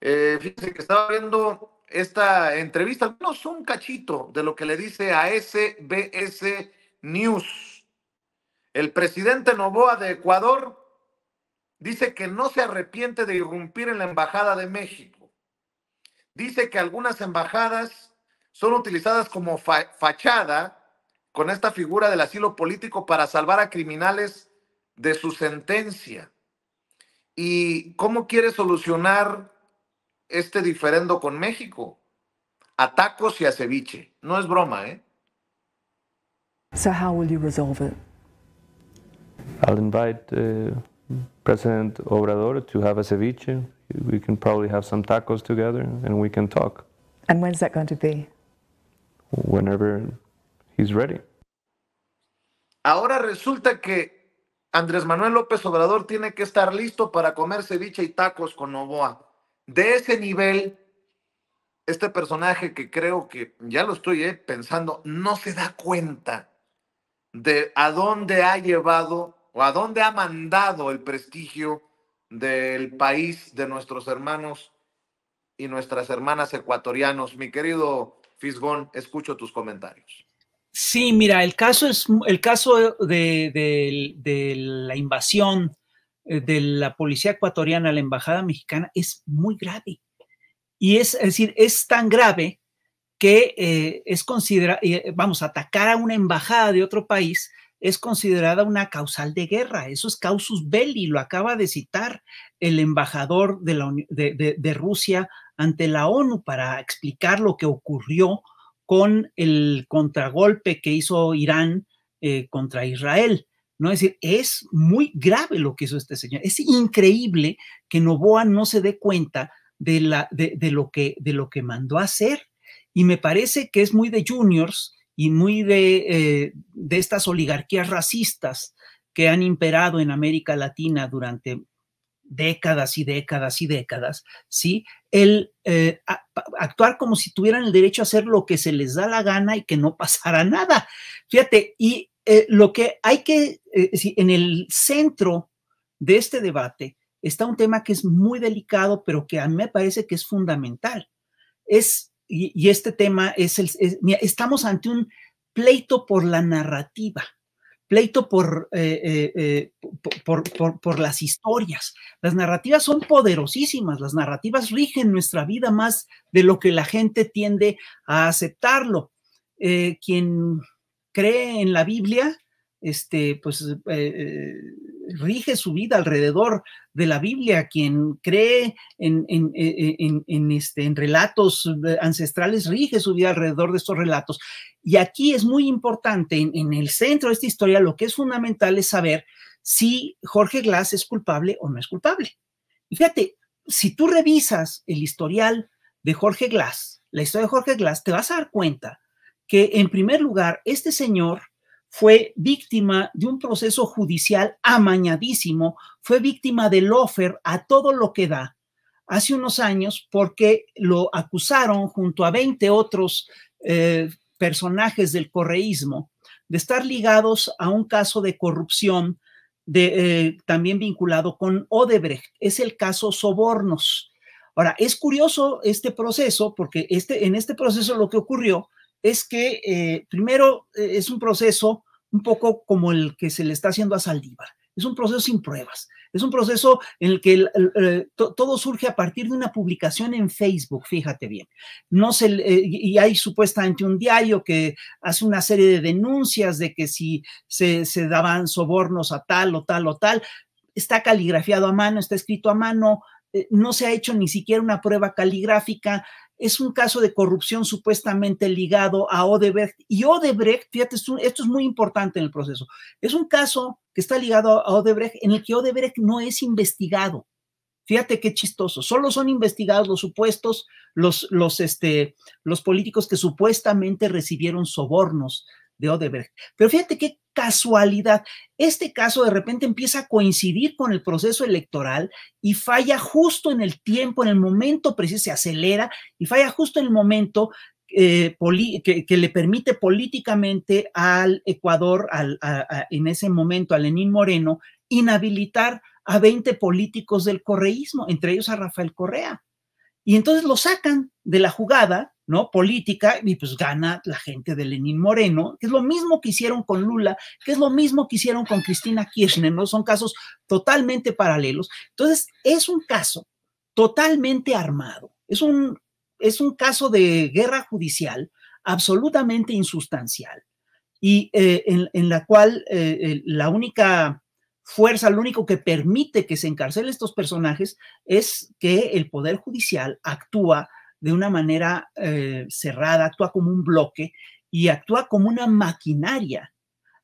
Eh, fíjense que estaba viendo esta entrevista, no un cachito de lo que le dice a SBS News. El presidente Novoa de Ecuador dice que no se arrepiente de irrumpir en la Embajada de México. Dice que algunas embajadas son utilizadas como fachada con esta figura del asilo político para salvar a criminales de su sentencia. ¿Y cómo quiere solucionar este diferendo con México? A tacos y a ceviche. No es broma, ¿eh? So how will you resolve it? I'll invite uh, President Obrador to have a ceviche. We can probably have some tacos together and we can talk. And when's that going to be? Whenever he's ready. Ahora resulta que Andrés Manuel López Obrador tiene que estar listo para comer ceviche y tacos con Novoa. De ese nivel, este personaje que creo que, ya lo estoy eh, pensando, no se da cuenta de a dónde ha llevado o a dónde ha mandado el prestigio del país, de nuestros hermanos y nuestras hermanas ecuatorianos. Mi querido Fisgón, escucho tus comentarios. Sí, mira, el caso es el caso de, la invasión eh, de la policía ecuatoriana a la embajada mexicana es muy grave. Y es, decir, es tan grave que eh, es considera eh, vamos, atacar a una embajada de otro país es considerada una causal de guerra. Eso es causus belli, lo acaba de citar el embajador de, de Rusia ante la ONU para explicar lo que ocurrió con el contragolpe que hizo Irán eh, contra Israel. ¿no? Es decir, es muy grave lo que hizo este señor. Es increíble que Novoa no se dé cuenta de, la, de, lo, que, de lo que mandó a hacer. Y me parece que es muy de juniors y muy de, eh, de estas oligarquías racistas que han imperado en América Latina durante décadas y décadas y décadas, ¿sí? El eh, actuar como si tuvieran el derecho a hacer lo que se les da la gana y que no pasara nada. Fíjate, y eh, lo que hay que, eh, en el centro de este debate está un tema que es muy delicado, pero que a mí me parece que es fundamental. Es, y, este tema es, el, estamos ante un pleito por la narrativa pleito eh, eh, eh, por, por, las historias. Las narrativas son poderosísimas, las narrativas rigen nuestra vida más de lo que la gente tiende a aceptarlo. quien cree en la Biblia, este, pues rige su vida alrededor de la Biblia, quien cree en, este, en relatos ancestrales, rige su vida alrededor de estos relatos. Y aquí es muy importante, en, el centro de esta historia, lo que es fundamental es saber si Jorge Glass es culpable o no es culpable. Y fíjate, si tú revisas el historial de Jorge Glass, la historia de Jorge Glass, te vas a dar cuenta que en primer lugar, este señor fue víctima de un proceso judicial amañadísimo, fue víctima del lofer a todo lo que da hace unos años porque lo acusaron junto a 20 otros eh, personajes del correísmo de estar ligados a un caso de corrupción eh, también vinculado con Odebrecht. Es el caso Sobornos. Ahora, es curioso este proceso porque este, en este proceso lo que ocurrió es que eh, primero es un proceso un poco como el que se le está haciendo a Saldívar. Es un proceso sin pruebas. Es un proceso en el que eh, todo surge a partir de una publicación en Facebook, fíjate bien. No se, eh, y hay supuestamente un diario que hace una serie de denuncias de que si se, se daban sobornos a tal o tal o tal. Está caligrafiado a mano, está escrito a mano, eh, no se ha hecho ni siquiera una prueba caligráfica, es un caso de corrupción supuestamente ligado a Odebrecht. Y Odebrecht, fíjate, esto, es muy importante en el proceso, es un caso que está ligado a Odebrecht en el que Odebrecht no es investigado. Fíjate qué chistoso. Solo son investigados los supuestos, los, los, este, los políticos que supuestamente recibieron sobornos de Pero fíjate qué casualidad. Este caso de repente empieza a coincidir con el proceso electoral y falla justo en el tiempo, en el momento preciso, se acelera y falla justo en el momento eh, que, le permite políticamente al Ecuador, al, en ese momento a Lenín Moreno, inhabilitar a 20 políticos del correísmo, entre ellos a Rafael Correa. Y entonces lo sacan de la jugada ¿no? Política, y pues gana la gente de Lenín Moreno, que es lo mismo que hicieron con Lula, que es lo mismo que hicieron con Cristina Kirchner, ¿no? Son casos totalmente paralelos. Entonces, es un caso totalmente armado, es un, es un caso de guerra judicial absolutamente insustancial y eh, en, la cual eh, la única fuerza, lo único que permite que se encarcelen estos personajes es que el Poder Judicial actúa de una manera eh, cerrada, actúa como un bloque y actúa como una maquinaria,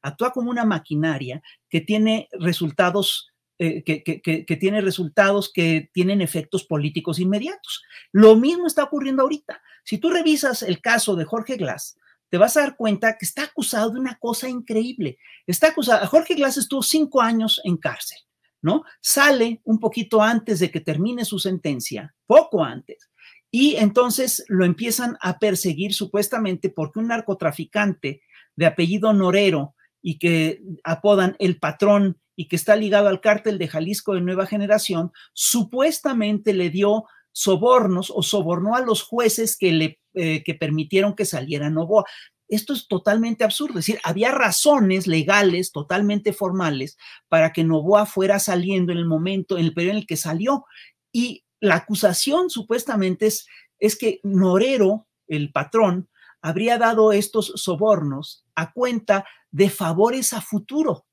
actúa como una maquinaria que tiene resultados. Eh, que, que, tiene resultados que tienen efectos políticos inmediatos. Lo mismo está ocurriendo ahorita. Si tú revisas el caso de Jorge Glass, te vas a dar cuenta que está acusado de una cosa increíble. Está acusado, Jorge Glass estuvo cinco años en cárcel, ¿no? Sale un poquito antes de que termine su sentencia, poco antes, y entonces lo empiezan a perseguir supuestamente porque un narcotraficante de apellido Norero y que apodan el patrón y que está ligado al cártel de Jalisco de Nueva Generación, supuestamente le dio sobornos o sobornó a los jueces que le eh, que permitieron que saliera Novoa. Esto es totalmente absurdo, es decir, había razones legales totalmente formales para que Novoa fuera saliendo en el momento, en el periodo en el que salió. Y la acusación supuestamente es, es que Norero, el patrón, habría dado estos sobornos a cuenta de favores a futuro.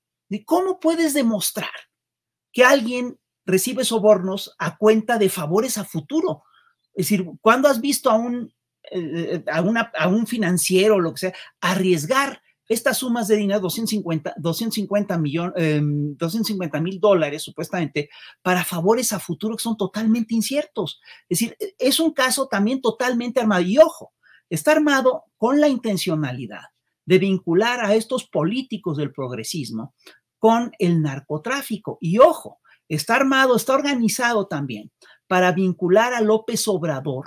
¿Cómo puedes demostrar que alguien recibe sobornos a cuenta de favores a futuro? Es decir, ¿cuándo has visto a un, eh, eh, a, a un financiero, lo que sea, arriesgar estas sumas de dinero, 250, 250 em, mil dólares supuestamente, para favores a futuro que son totalmente inciertos. Es decir, e, es un caso también totalmente armado. Y ojo, está armado con la intencionalidad de vincular a estos políticos del progresismo con el narcotráfico. Y ojo, está armado, está organizado también para vincular a López Obrador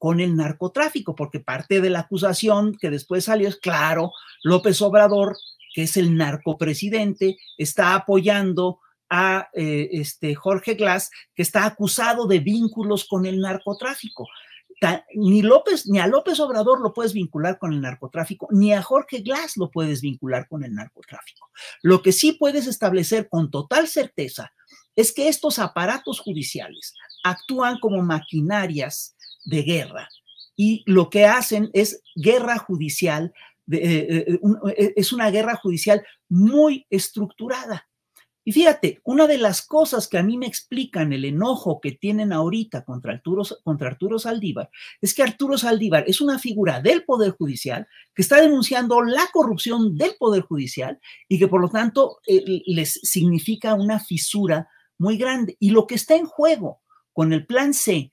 con el narcotráfico, porque parte de la acusación que después salió es, claro, López Obrador, que es el narcopresidente, está apoyando a eh, este Jorge Glass, que está acusado de vínculos con el narcotráfico. ni López, ni a López Obrador lo puedes vincular con el narcotráfico, ni a Jorge Glass lo puedes vincular con el narcotráfico. Lo que sí puedes establecer con total certeza es que estos aparatos judiciales actúan como maquinarias de guerra. Y lo que hacen es guerra judicial, eh, eh, eh, es una guerra judicial muy estructurada. Y fíjate, una de las cosas que a mí me explican el enojo que tienen ahorita contra Arturo, contra Arturo Saldívar es que Arturo Saldívar es una figura del Poder Judicial que está denunciando la corrupción del Poder Judicial y que por lo tanto les significa una fisura muy grande. Y lo que está en juego con el plan C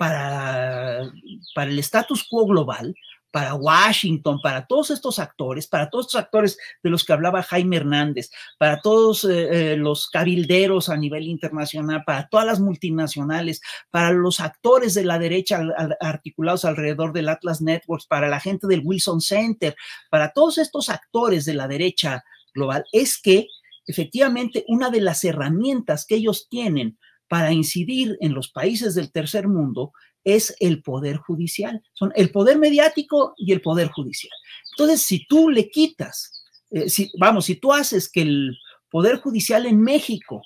para, para el status quo global, para Washington, para todos estos actores, para todos estos actores de los que hablaba Jaime Hernández, para todos eh, eh, los cabilderos a nivel internacional, para todas las multinacionales, para los actores de la derecha articulados alrededor del Atlas Networks, para la gente del Wilson Center, para todos estos actores de la derecha global, es que efectivamente una de las herramientas que ellos tienen para incidir en los países del tercer mundo es el poder judicial. Son el poder mediático y el poder judicial. Entonces, si tú le quitas, eh, si, vamos, si tú haces que el poder judicial en México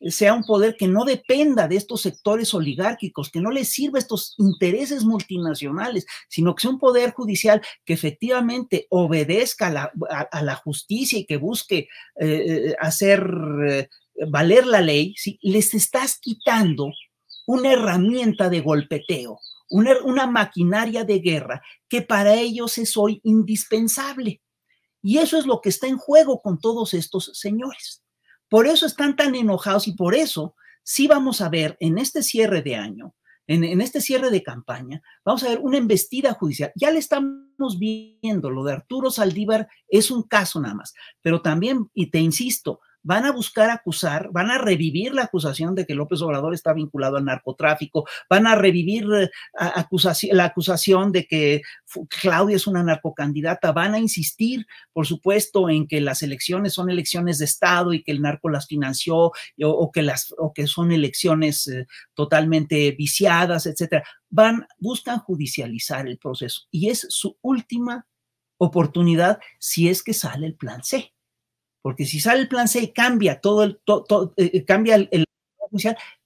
eh, sea un poder que no dependa de estos sectores oligárquicos, que no les sirva estos intereses multinacionales, sino que sea un poder judicial que efectivamente obedezca a la, justicia y que busque eh, hacer valer la ley, si les estás quitando una herramienta de golpeteo, una, maquinaria de guerra que para ellos es hoy indispensable. Y eso es lo que está en juego con todos estos señores. Por eso están tan enojados y por eso sí vamos a ver en este cierre de año, en, en, este cierre de campaña, vamos a ver una embestida judicial. Ya le estamos viendo, lo de Arturo Saldívar es un caso nada más, pero también, y te insisto, van a buscar acusar, van a revivir la acusación de que López Obrador está vinculado al narcotráfico, van a revivir eh, la acusación de que Claudia es una narcocandidata, van a insistir, por supuesto, en que las elecciones son elecciones de Estado y que el narco las financió o, que, las, o que son elecciones eh, totalmente viciadas, etcétera. Van, buscan judicializar el proceso y es su última oportunidad si es que sale el plan C. Porque si sale el plan C cambia todo el, eh, eh, cambia el,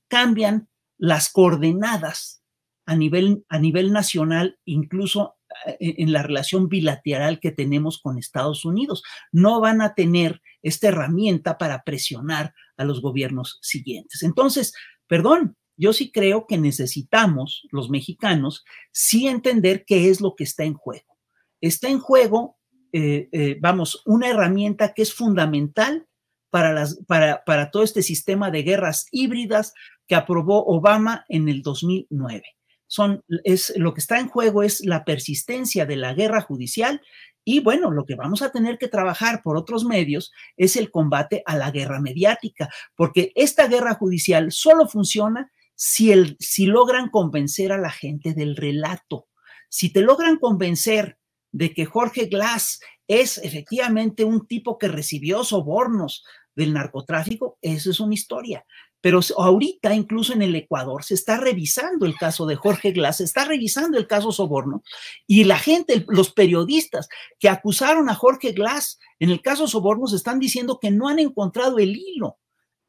cambian las coordenadas a nivel, a nivel nacional, incluso eh, en la relación bilateral que tenemos con Estados Unidos. No van a tener esta herramienta para presionar a los gobiernos siguientes. Entonces, perdón, yo sí creo que necesitamos los mexicanos sí entender qué es lo que está en juego. Está en juego eh, eh, vamos, una herramienta que es fundamental para, las, para, todo este sistema de guerras híbridas que aprobó Obama en el 2009. Son, es, lo que está en juego es la persistencia de la guerra judicial y bueno, lo que vamos a tener que trabajar por otros medios es el combate a la guerra mediática, porque esta guerra judicial solo funciona si, el, si logran convencer a la gente del relato. Si te logran convencer de que Jorge Glass es efectivamente un tipo que recibió sobornos del narcotráfico, esa es una historia. Pero ahorita, incluso en el Ecuador, se está revisando el caso de Jorge Glass, se está revisando el caso Soborno, y la gente, los periodistas que acusaron a Jorge Glass en el caso Sobornos están diciendo que no han encontrado el hilo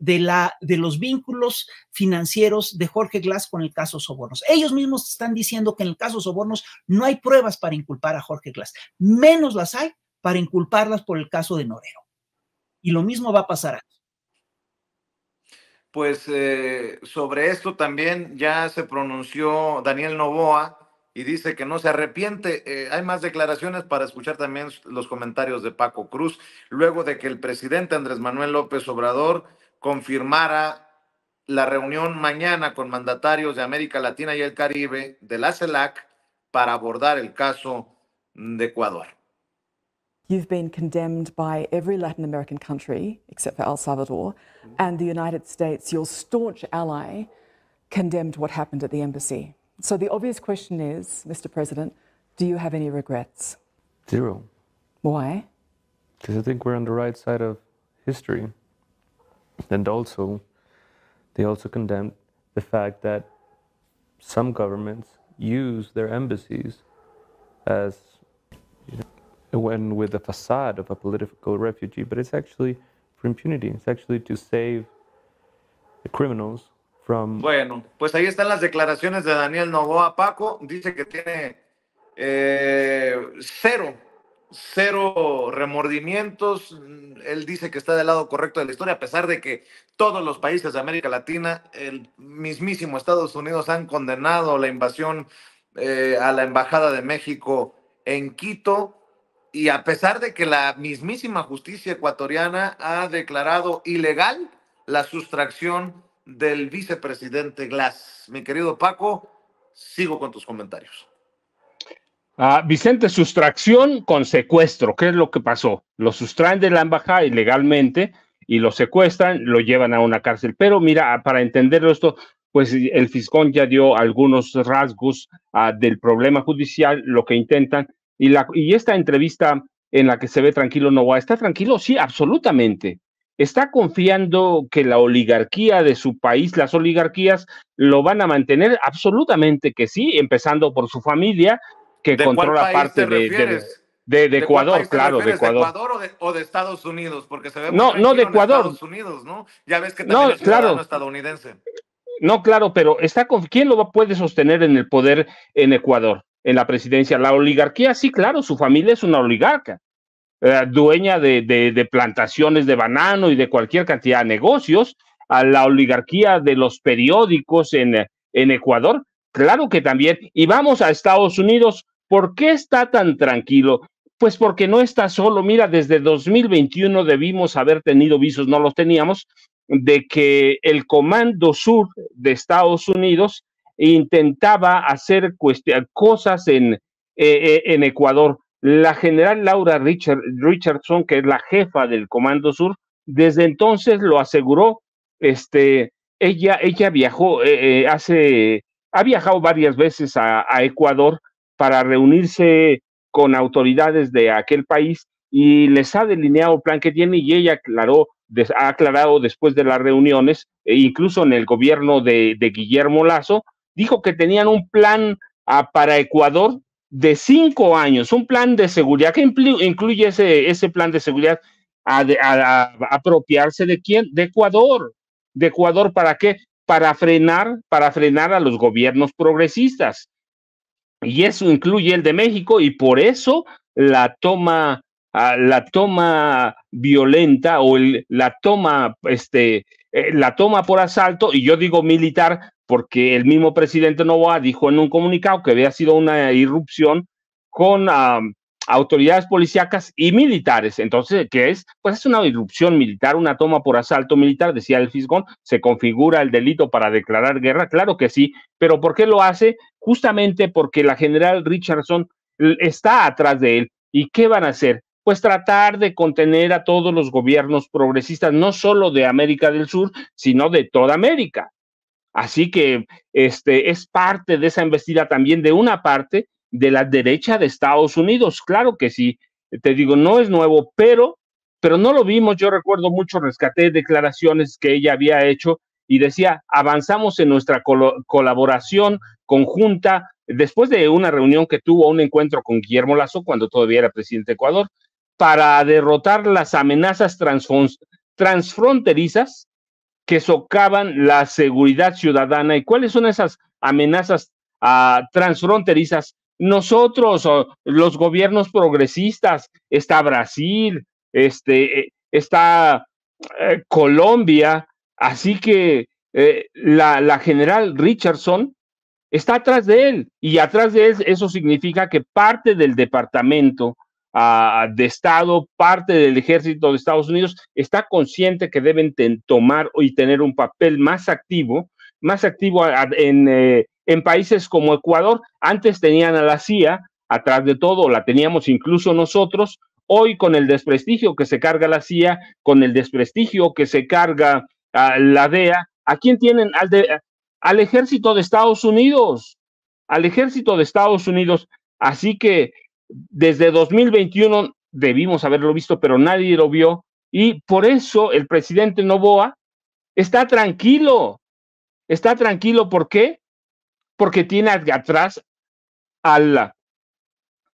de, la, de los vínculos financieros de Jorge Glass con el caso Sobornos. Ellos mismos están diciendo que en el caso Sobornos no hay pruebas para inculpar a Jorge Glass, menos las hay para inculparlas por el caso de Norero. Y lo mismo va a pasar aquí. Pues eh, sobre esto también ya se pronunció Daniel Novoa y dice que no se arrepiente. Eh, hay más declaraciones para escuchar también los comentarios de Paco Cruz, luego de que el presidente Andrés Manuel López Obrador confirmara la reunión mañana con mandatarios de América Latina y el Caribe de la CELAC para abordar el caso de Ecuador. You've been condemned by every Latin American country except for El Salvador and the United States, your staunch ally, condemned what happened at the embassy. So the obvious question is, Mr. President, do you have any regrets? Zero. Why? Because I think we're on the right side of history. And also, they also condemned the fact that some governments use their embassies as when with the facade of a political refugee, but it's actually for impunity. It's actually to save the criminals from. Bueno, pues ahí están las declaraciones de Daniel Novoa Paco. Dice que tiene eh, cero cero remordimientos. Él dice que está del lado correcto de la historia, a pesar de que todos los países de América Latina, el mismísimo Estados Unidos, han condenado la invasión eh, a la Embajada de México en Quito. Y a pesar de que la mismísima justicia ecuatoriana ha declarado ilegal la sustracción del vicepresidente Glass. Mi querido Paco, sigo con tus comentarios. Ah, Vicente, sustracción con secuestro. ¿Qué es lo que pasó? Lo sustraen de la embajada ilegalmente y lo secuestran, lo llevan a una cárcel. Pero mira, ah, para entenderlo esto, pues el Fiscón ya dio algunos rasgos ah, del problema judicial, lo que intentan. Y, esta entrevista en la que se ve tranquilo a ¿está tranquilo? Sí, absolutamente. ¿Está confiando que la oligarquía de su país, las oligarquías, lo van a mantener? Absolutamente que sí, empezando por su familia, que controla parte de, de, Ecuador, claro, de Ecuador. o de, Estados Unidos? Porque se ve no, no de Ecuador. Estados Unidos, ¿no? Ya ves que no, es claro. estadounidense. No, claro, pero está con, ¿quién lo puede sostener en el poder en Ecuador, en la presidencia? La oligarquía, sí, claro, su familia es una oligarca, eh, dueña de, plantaciones de banano y de cualquier cantidad de negocios, a la oligarquía de los periódicos en, en Ecuador, Claro que también. Y vamos a Estados Unidos. ¿Por qué está tan tranquilo? Pues porque no está solo. Mira, desde 2021 debimos haber tenido visos, no los teníamos, de que el Comando Sur de Estados Unidos intentaba hacer cosas en, eh, eh, en Ecuador. La general Laura Richardson, que es la jefa del Comando Sur, desde entonces lo aseguró. Este, ella, ella viajó eh, hace ha viajado varias veces a, Ecuador para reunirse con autoridades de aquel país y les ha delineado el plan que tiene y ella aclaró, ha aclarado después de las reuniones, e incluso en el gobierno de, Guillermo Lazo, dijo que tenían un plan ah, para Ecuador de cinco años, un plan de seguridad que incluye ese, plan de seguridad a apropiarse de quién, de Ecuador, de Ecuador para qué, para frenar, para frenar a los gobiernos progresistas. Y eso incluye el de México y por eso la toma, ah, la toma violenta o la toma, este, eh, la toma por asalto, y yo digo militar porque el mismo presidente Novoa dijo en un comunicado que había sido una irrupción con, ah, autoridades policíacas y militares. Entonces, ¿qué es? Pues es una irrupción militar, una toma por asalto militar, decía el Fisgón, se configura el delito para declarar guerra, claro que sí, pero ¿por qué lo hace? Justamente porque la general Richardson está atrás de él. ¿Y qué van a hacer? Pues tratar de contener a todos los gobiernos progresistas, no solo de América del Sur, sino de toda América. Así que este es parte de esa embestida también de una parte de la derecha de Estados Unidos. Claro que sí, te digo, no es nuevo, pero, pero no lo vimos. Yo recuerdo mucho, rescaté declaraciones que ella había hecho y decía, avanzamos en nuestra colaboración conjunta después de una reunión que tuvo, un encuentro con Guillermo Lazo cuando todavía era presidente de Ecuador, para derrotar las amenazas transfronterizas que socavan la seguridad ciudadana. ¿Y cuáles son esas amenazas ah, transfronterizas nosotros, los gobiernos progresistas, está Brasil, este, eh, está eh, Colombia, así que eh, la, general Richardson está atrás de él y atrás de él eso significa que parte del departamento ah, de Estado, parte del ejército de Estados Unidos está consciente que deben tomar y tener un papel más activo, más activo ah, en en países como Ecuador, antes tenían a la CIA atrás de todo, la teníamos incluso nosotros. Hoy con el desprestigio que se carga la CIA, con el desprestigio que se carga la DEA, ¿a quién tienen? Al, al ejército de Estados Unidos, al ejército de Estados Unidos. Así que desde 2021 debimos haberlo visto, pero nadie lo vio. Y por eso el presidente Novoa está tranquilo. Está tranquilo, ¿por qué? porque tiene atrás al,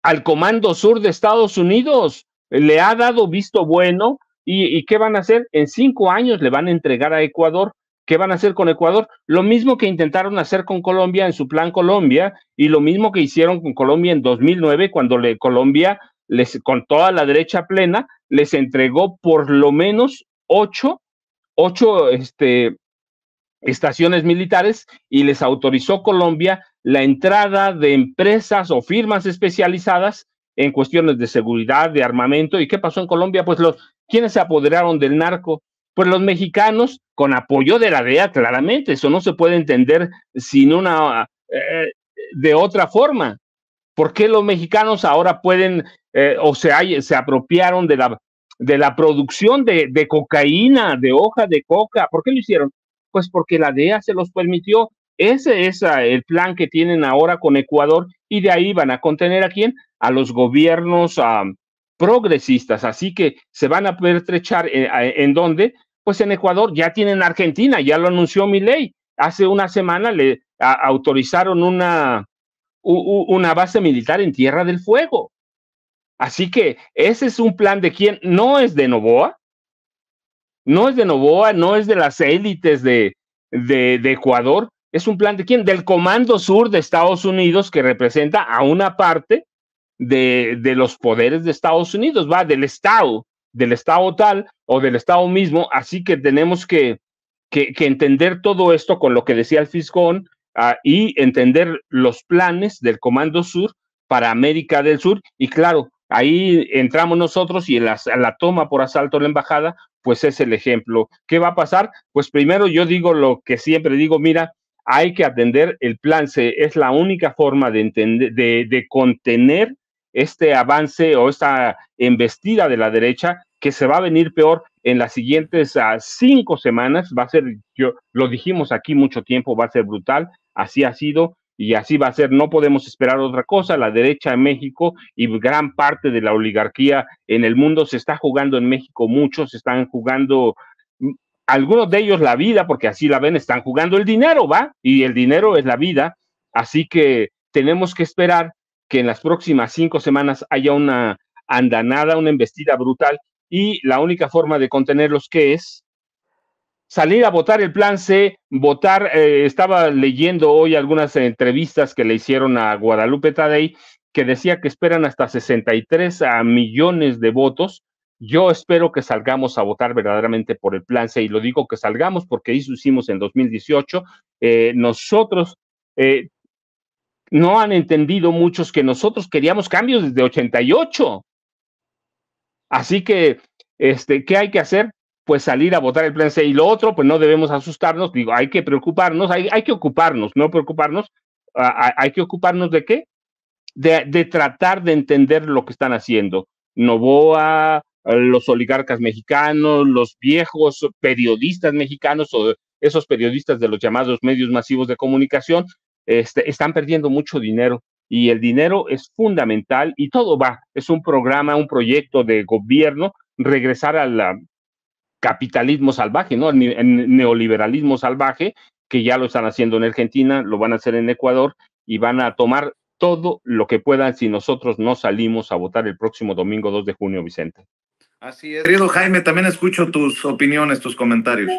al Comando Sur de Estados Unidos. Le ha dado visto bueno. ¿Y, qué van a hacer? En cinco años le van a entregar a Ecuador. ¿Qué van a hacer con Ecuador? Lo mismo que intentaron hacer con Colombia en su plan Colombia y lo mismo que hicieron con Colombia en 2009 cuando le, Colombia, les, con toda la derecha plena, les entregó por lo menos ocho, ocho este, estaciones militares y les autorizó Colombia la entrada de empresas o firmas especializadas en cuestiones de seguridad, de armamento. ¿Y qué pasó en Colombia? Pues los quienes se apoderaron del narco, pues los mexicanos con apoyo de la DEA, claramente, eso no se puede entender sin una eh, de otra forma. ¿Por qué los mexicanos ahora pueden eh, o se, se apropiaron de la, de la producción de, de cocaína, de hoja de coca? ¿Por qué lo hicieron? pues porque la DEA se los permitió. Ese es ah, el plan que tienen ahora con Ecuador y de ahí van a contener a quién? A los gobiernos ah, progresistas. Así que se van a pertrechar eh, en, dónde? Pues en Ecuador ya tienen Argentina, ya lo anunció mi ley. Hace una semana le autorizaron una, una base militar en Tierra del Fuego. Así que ese es un plan de quién no es de Novoa, no es de Novoa, no es de las élites de, de, Ecuador, es un plan de quién? Del Comando Sur de Estados Unidos que representa a una parte de, los poderes de Estados Unidos, va del Estado, del Estado tal o del Estado mismo. Así que tenemos que, entender todo esto con lo que decía el Fiscón ah, y entender los planes del Comando Sur para América del Sur. Y claro, Ahí entramos nosotros y la, toma por asalto de la embajada, pues es el ejemplo. ¿Qué va a pasar? Pues primero yo digo lo que siempre digo, mira, hay que atender el plan C, es la única forma de, entender, de, de contener este avance o esta embestida de la derecha que se va a venir peor en las siguientes ah, cinco semanas. Va a ser, yo, lo dijimos aquí mucho tiempo, va a ser brutal, así ha sido y así va a ser. No podemos esperar otra cosa. La derecha en México y gran parte de la oligarquía en el mundo se está jugando en México. Muchos están jugando, mm, algunos de ellos la vida, porque así la ven, están jugando el dinero, ¿va? Y el dinero es la vida. Así que tenemos que esperar que en las próximas cinco semanas haya una andanada, una embestida brutal. Y la única forma de contenerlos que es salir a votar el plan C, votar, eh, estaba leyendo hoy algunas entrevistas que le hicieron a Guadalupe Tadei, que decía que esperan hasta 63 a millones de votos. Yo espero que salgamos a votar verdaderamente por el plan C, y lo digo que salgamos porque eso hicimos en 2018. Eh, nosotros eh, no han entendido muchos que nosotros queríamos cambios desde 88. Así que, este, ¿qué hay que hacer? pues salir a votar el plan C y lo otro, pues no debemos asustarnos, digo, hay que preocuparnos, hay, que ocuparnos, no preocuparnos, hay que ocuparnos de qué? De, tratar de entender lo que están haciendo. Novoa, los oligarcas mexicanos, los viejos periodistas mexicanos o esos periodistas de los llamados medios masivos de comunicación, este, están perdiendo mucho dinero y el dinero es fundamental y todo va, es un programa, un proyecto de gobierno, regresar a la, capitalismo salvaje, ¿no? El, neoliberalismo salvaje, que ya lo están haciendo en Argentina, lo van a hacer en Ecuador y van a tomar todo lo que puedan si nosotros no salimos a votar el próximo domingo 2 de junio, Vicente. Así es. Querido Jaime, también escucho tus opiniones, tus comentarios.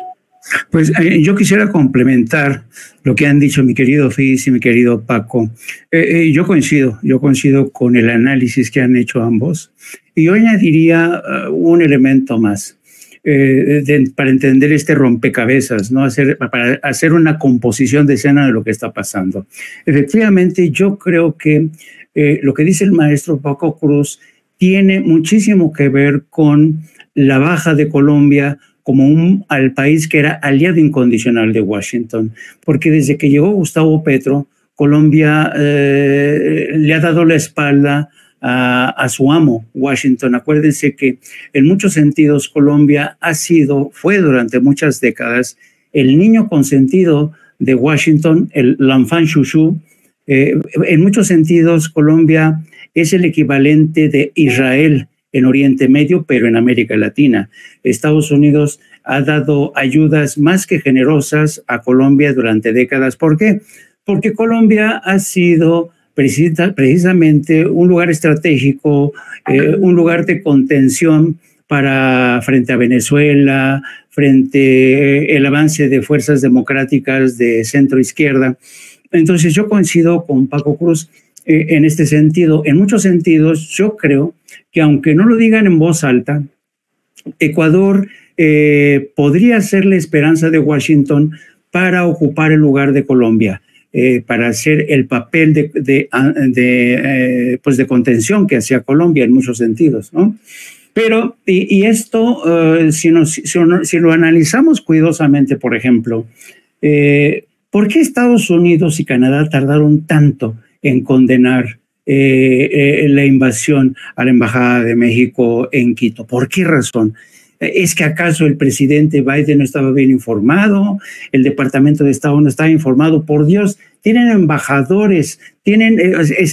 Pues eh, yo quisiera complementar lo que han dicho mi querido Fis y mi querido Paco. Eh, eh, yo coincido, yo coincido con el análisis que han hecho ambos. Y yo añadiría un elemento más. Eh, para entender este rompecabezas, ¿no? Hacer, para hacer una composición de escena de lo que está pasando. Efectivamente, yo creo que eh, lo que dice el maestro Paco Cruz tiene muchísimo que ver con la baja de Colombia como un, al país que era aliado incondicional de Washington, porque desde que llegó Gustavo Petro, Colombia eh, le ha dado la espalda a, su amo, Washington. Acuérdense que en muchos sentidos Colombia ha sido, fue durante muchas décadas, el niño consentido de Washington, el Lanfan Shushu eh, en muchos sentidos Colombia es el equivalente de Israel en Oriente Medio, pero en América Latina. Estados Unidos ha dado ayudas más que generosas a Colombia durante décadas. ¿Por qué? Porque Colombia ha sido precisamente un lugar estratégico, eh, un lugar de contención para frente a Venezuela, frente eh, el avance de fuerzas democráticas de centro izquierda. Entonces yo coincido con Paco Cruz eh, en este sentido. En muchos sentidos, yo creo que aunque no lo digan en voz alta, Ecuador podría ser la esperanza de Washington para ocupar el lugar de Colombia. Eh, para hacer el papel de, ah, eh, pues de contención que hacía Colombia en muchos sentidos. ¿no? Pero, y, esto, eh, si, lo analizamos cuidadosamente, por ejemplo, ¿por qué Estados Unidos y Canadá tardaron tanto en condenar la invasión a la Embajada de México en Quito? ¿Por qué razón? ¿Es que acaso el presidente Biden no estaba bien informado? ¿El Departamento de Estado no estaba informado? Por Dios, tienen embajadores, tienen, eh,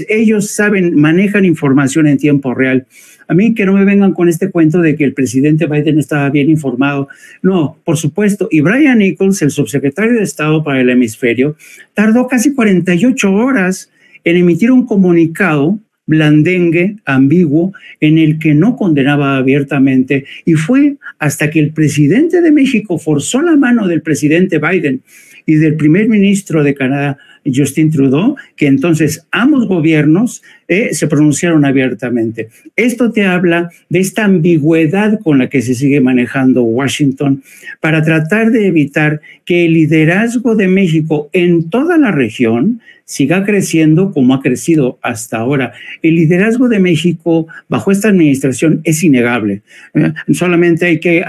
ellos saben, manejan información en tiempo real. A mí que no me vengan con este cuento de que el presidente Biden no estaba bien informado. No, por supuesto. Y Brian Nichols, el subsecretario de Estado para el hemisferio, tardó casi 48 horas en emitir un comunicado blandengue, ambiguo, en el que no condenaba abiertamente. Y fue hasta que el presidente de México forzó la mano del presidente Biden y del primer ministro de Canadá, Justin Trudeau, que entonces ambos gobiernos eh, se pronunciaron abiertamente. Esto te habla de esta ambigüedad con la que se sigue manejando Washington para tratar de evitar que el liderazgo de México en toda la región siga creciendo como ha crecido hasta ahora. El liderazgo de México bajo esta administración es innegable. Eh, solamente hay que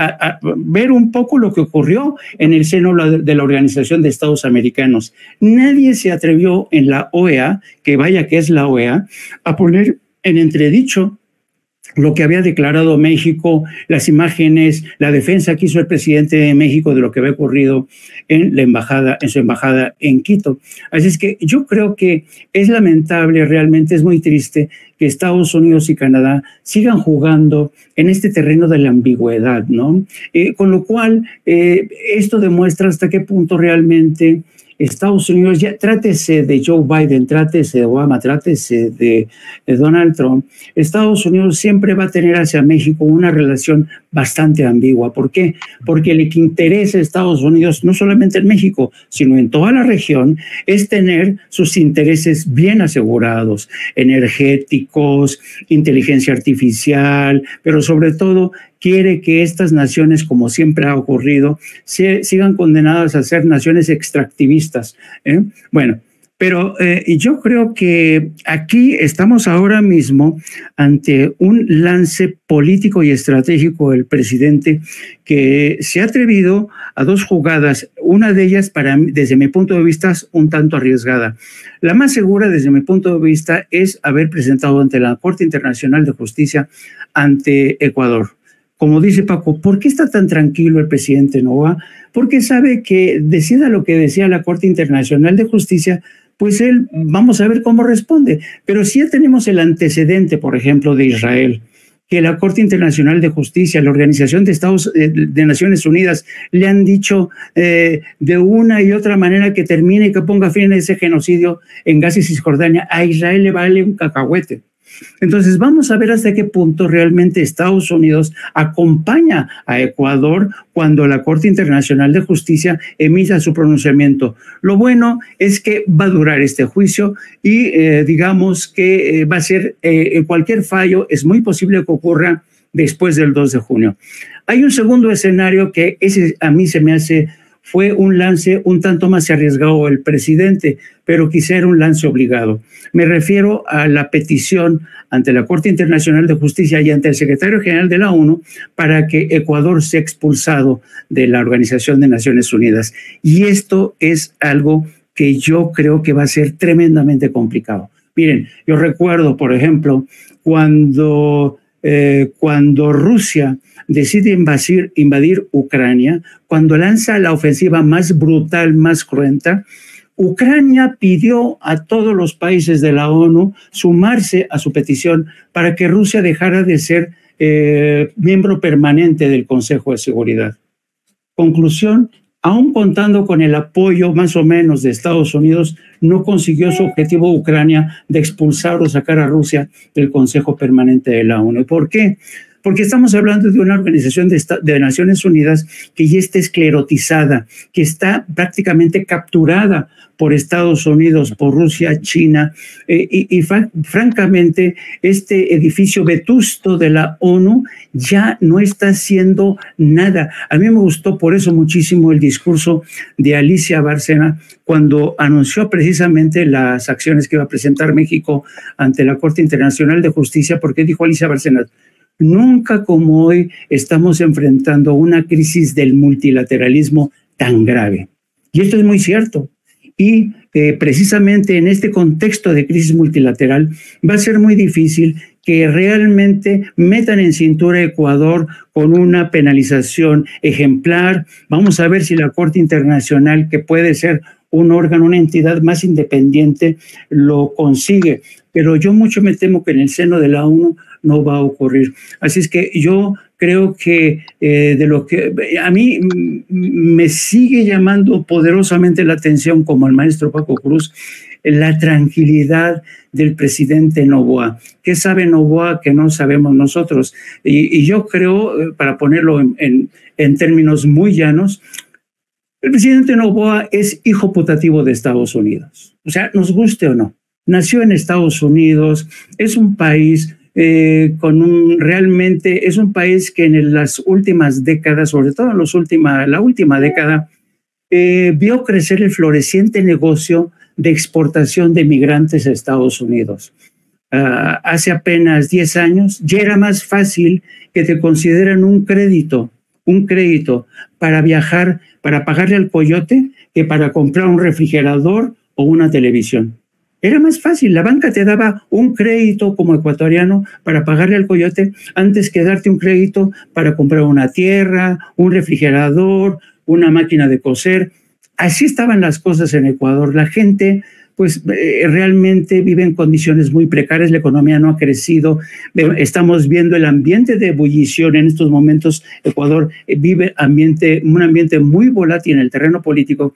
ver un poco lo que ocurrió en el seno de la Organización de Estados Americanos. Nadie se se atrevió en la OEA, que vaya que es la OEA, a poner en entredicho lo que había declarado México, las imágenes, la defensa que hizo el presidente de México de lo que había ocurrido en la embajada, en su embajada en Quito. Así es que yo creo que es lamentable, realmente es muy triste que Estados Unidos y Canadá sigan jugando en este terreno de la ambigüedad, ¿no? Eh, con lo cual, eh, esto demuestra hasta qué punto realmente Estados Unidos, ya trátese de Joe Biden, trátese de Obama, trátese de, Donald Trump, Estados Unidos siempre va a tener hacia México una relación bastante ambigua. ¿Por qué? Porque lo que interesa a Estados Unidos, no solamente en México, sino en toda la región, es tener sus intereses bien asegurados, energéticos, inteligencia artificial, pero sobre todo quiere que estas naciones, como siempre ha ocurrido, sigan condenadas a ser naciones extractivistas. ¿eh? Bueno, pero eh, yo creo que aquí estamos ahora mismo ante un lance político y estratégico del presidente que se ha atrevido a dos jugadas, una de ellas para desde mi punto de vista es un tanto arriesgada. La más segura desde mi punto de vista es haber presentado ante la Corte Internacional de Justicia ante Ecuador como dice Paco, ¿por qué está tan tranquilo el presidente Nova? Porque sabe que decida lo que decía la Corte Internacional de Justicia, pues él, vamos a ver cómo responde. Pero si ya tenemos el antecedente, por ejemplo, de Israel, que la Corte Internacional de Justicia, la Organización de Estados eh, de Naciones Unidas, le han dicho eh, de una y otra manera que termine y que ponga fin a ese genocidio en Gaza y Cisjordania, a Israel le vale un cacahuete. Entonces, vamos a ver hasta qué punto realmente Estados Unidos acompaña a Ecuador cuando la Corte Internacional de Justicia emita su pronunciamiento. Lo bueno es que va a durar este juicio y eh, digamos que eh, va a ser eh, cualquier fallo, es muy posible que ocurra después del 2 de junio. Hay un segundo escenario que a mí se me hace fue un lance un tanto más arriesgado el presidente, pero quizá era un lance obligado. Me refiero a la petición ante la Corte Internacional de Justicia y ante el secretario general de la ONU para que Ecuador sea expulsado de la Organización de Naciones Unidas. Y esto es algo que yo creo que va a ser tremendamente complicado. Miren, yo recuerdo, por ejemplo, cuando, eh, cuando Rusia decide invadir Ucrania, cuando lanza la ofensiva más brutal, más cruenta, Ucrania pidió a todos los países de la ONU sumarse a su petición para que Rusia dejara de ser eh, miembro permanente del Consejo de Seguridad. Conclusión, aún contando con el apoyo más o menos de Estados Unidos, no consiguió su objetivo Ucrania de expulsar o sacar a Rusia del Consejo Permanente de la ONU. ¿Por qué? porque estamos hablando de una organización de, Naciones Unidas que ya está esclerotizada, que está prácticamente capturada por Estados Unidos, por Rusia, China, eh, y, francamente este edificio vetusto de la ONU ya no está haciendo nada. A mí me gustó por eso muchísimo el discurso de Alicia Bárcena cuando anunció precisamente las acciones que iba a presentar México ante la Corte Internacional de Justicia, porque dijo Alicia Bárcena, Nunca como hoy estamos enfrentando una crisis del multilateralismo tan grave. Y esto es muy cierto. Y eh, precisamente en este contexto de crisis multilateral va a ser muy difícil que realmente metan en cintura a Ecuador con una penalización ejemplar. Vamos a ver si la Corte Internacional, que puede ser un órgano, una entidad más independiente, lo consigue. Pero yo mucho me temo que en el seno de la ONU no va a ocurrir. Así es que yo creo que eh, de lo que a mí me sigue llamando poderosamente la atención, como el maestro Paco Cruz, la tranquilidad del presidente Novoa. ¿Qué sabe Novoa que no sabemos nosotros? Y, yo creo, eh, para ponerlo en, términos muy llanos, el presidente Novoa es hijo putativo de Estados Unidos. O sea, nos guste o no. Nació en Estados Unidos, es un país eh, con un realmente es un país que en las últimas décadas, sobre todo en los última, la última década, eh, vio crecer el floreciente negocio de exportación de migrantes a Estados Unidos. Ah, hace apenas 10 años ya era más fácil que te consideran un crédito, un crédito para viajar, para pagarle al coyote que para comprar un refrigerador o una televisión. Era más fácil, la banca te daba un crédito como ecuatoriano para pagarle al coyote antes que darte un crédito para comprar una tierra, un refrigerador, una máquina de coser. Así estaban las cosas en Ecuador. La gente pues eh, realmente vive en condiciones muy precarias, la economía no ha crecido, estamos viendo el ambiente de ebullición en estos momentos, Ecuador eh, vive ambiente, un ambiente muy volátil en el terreno político,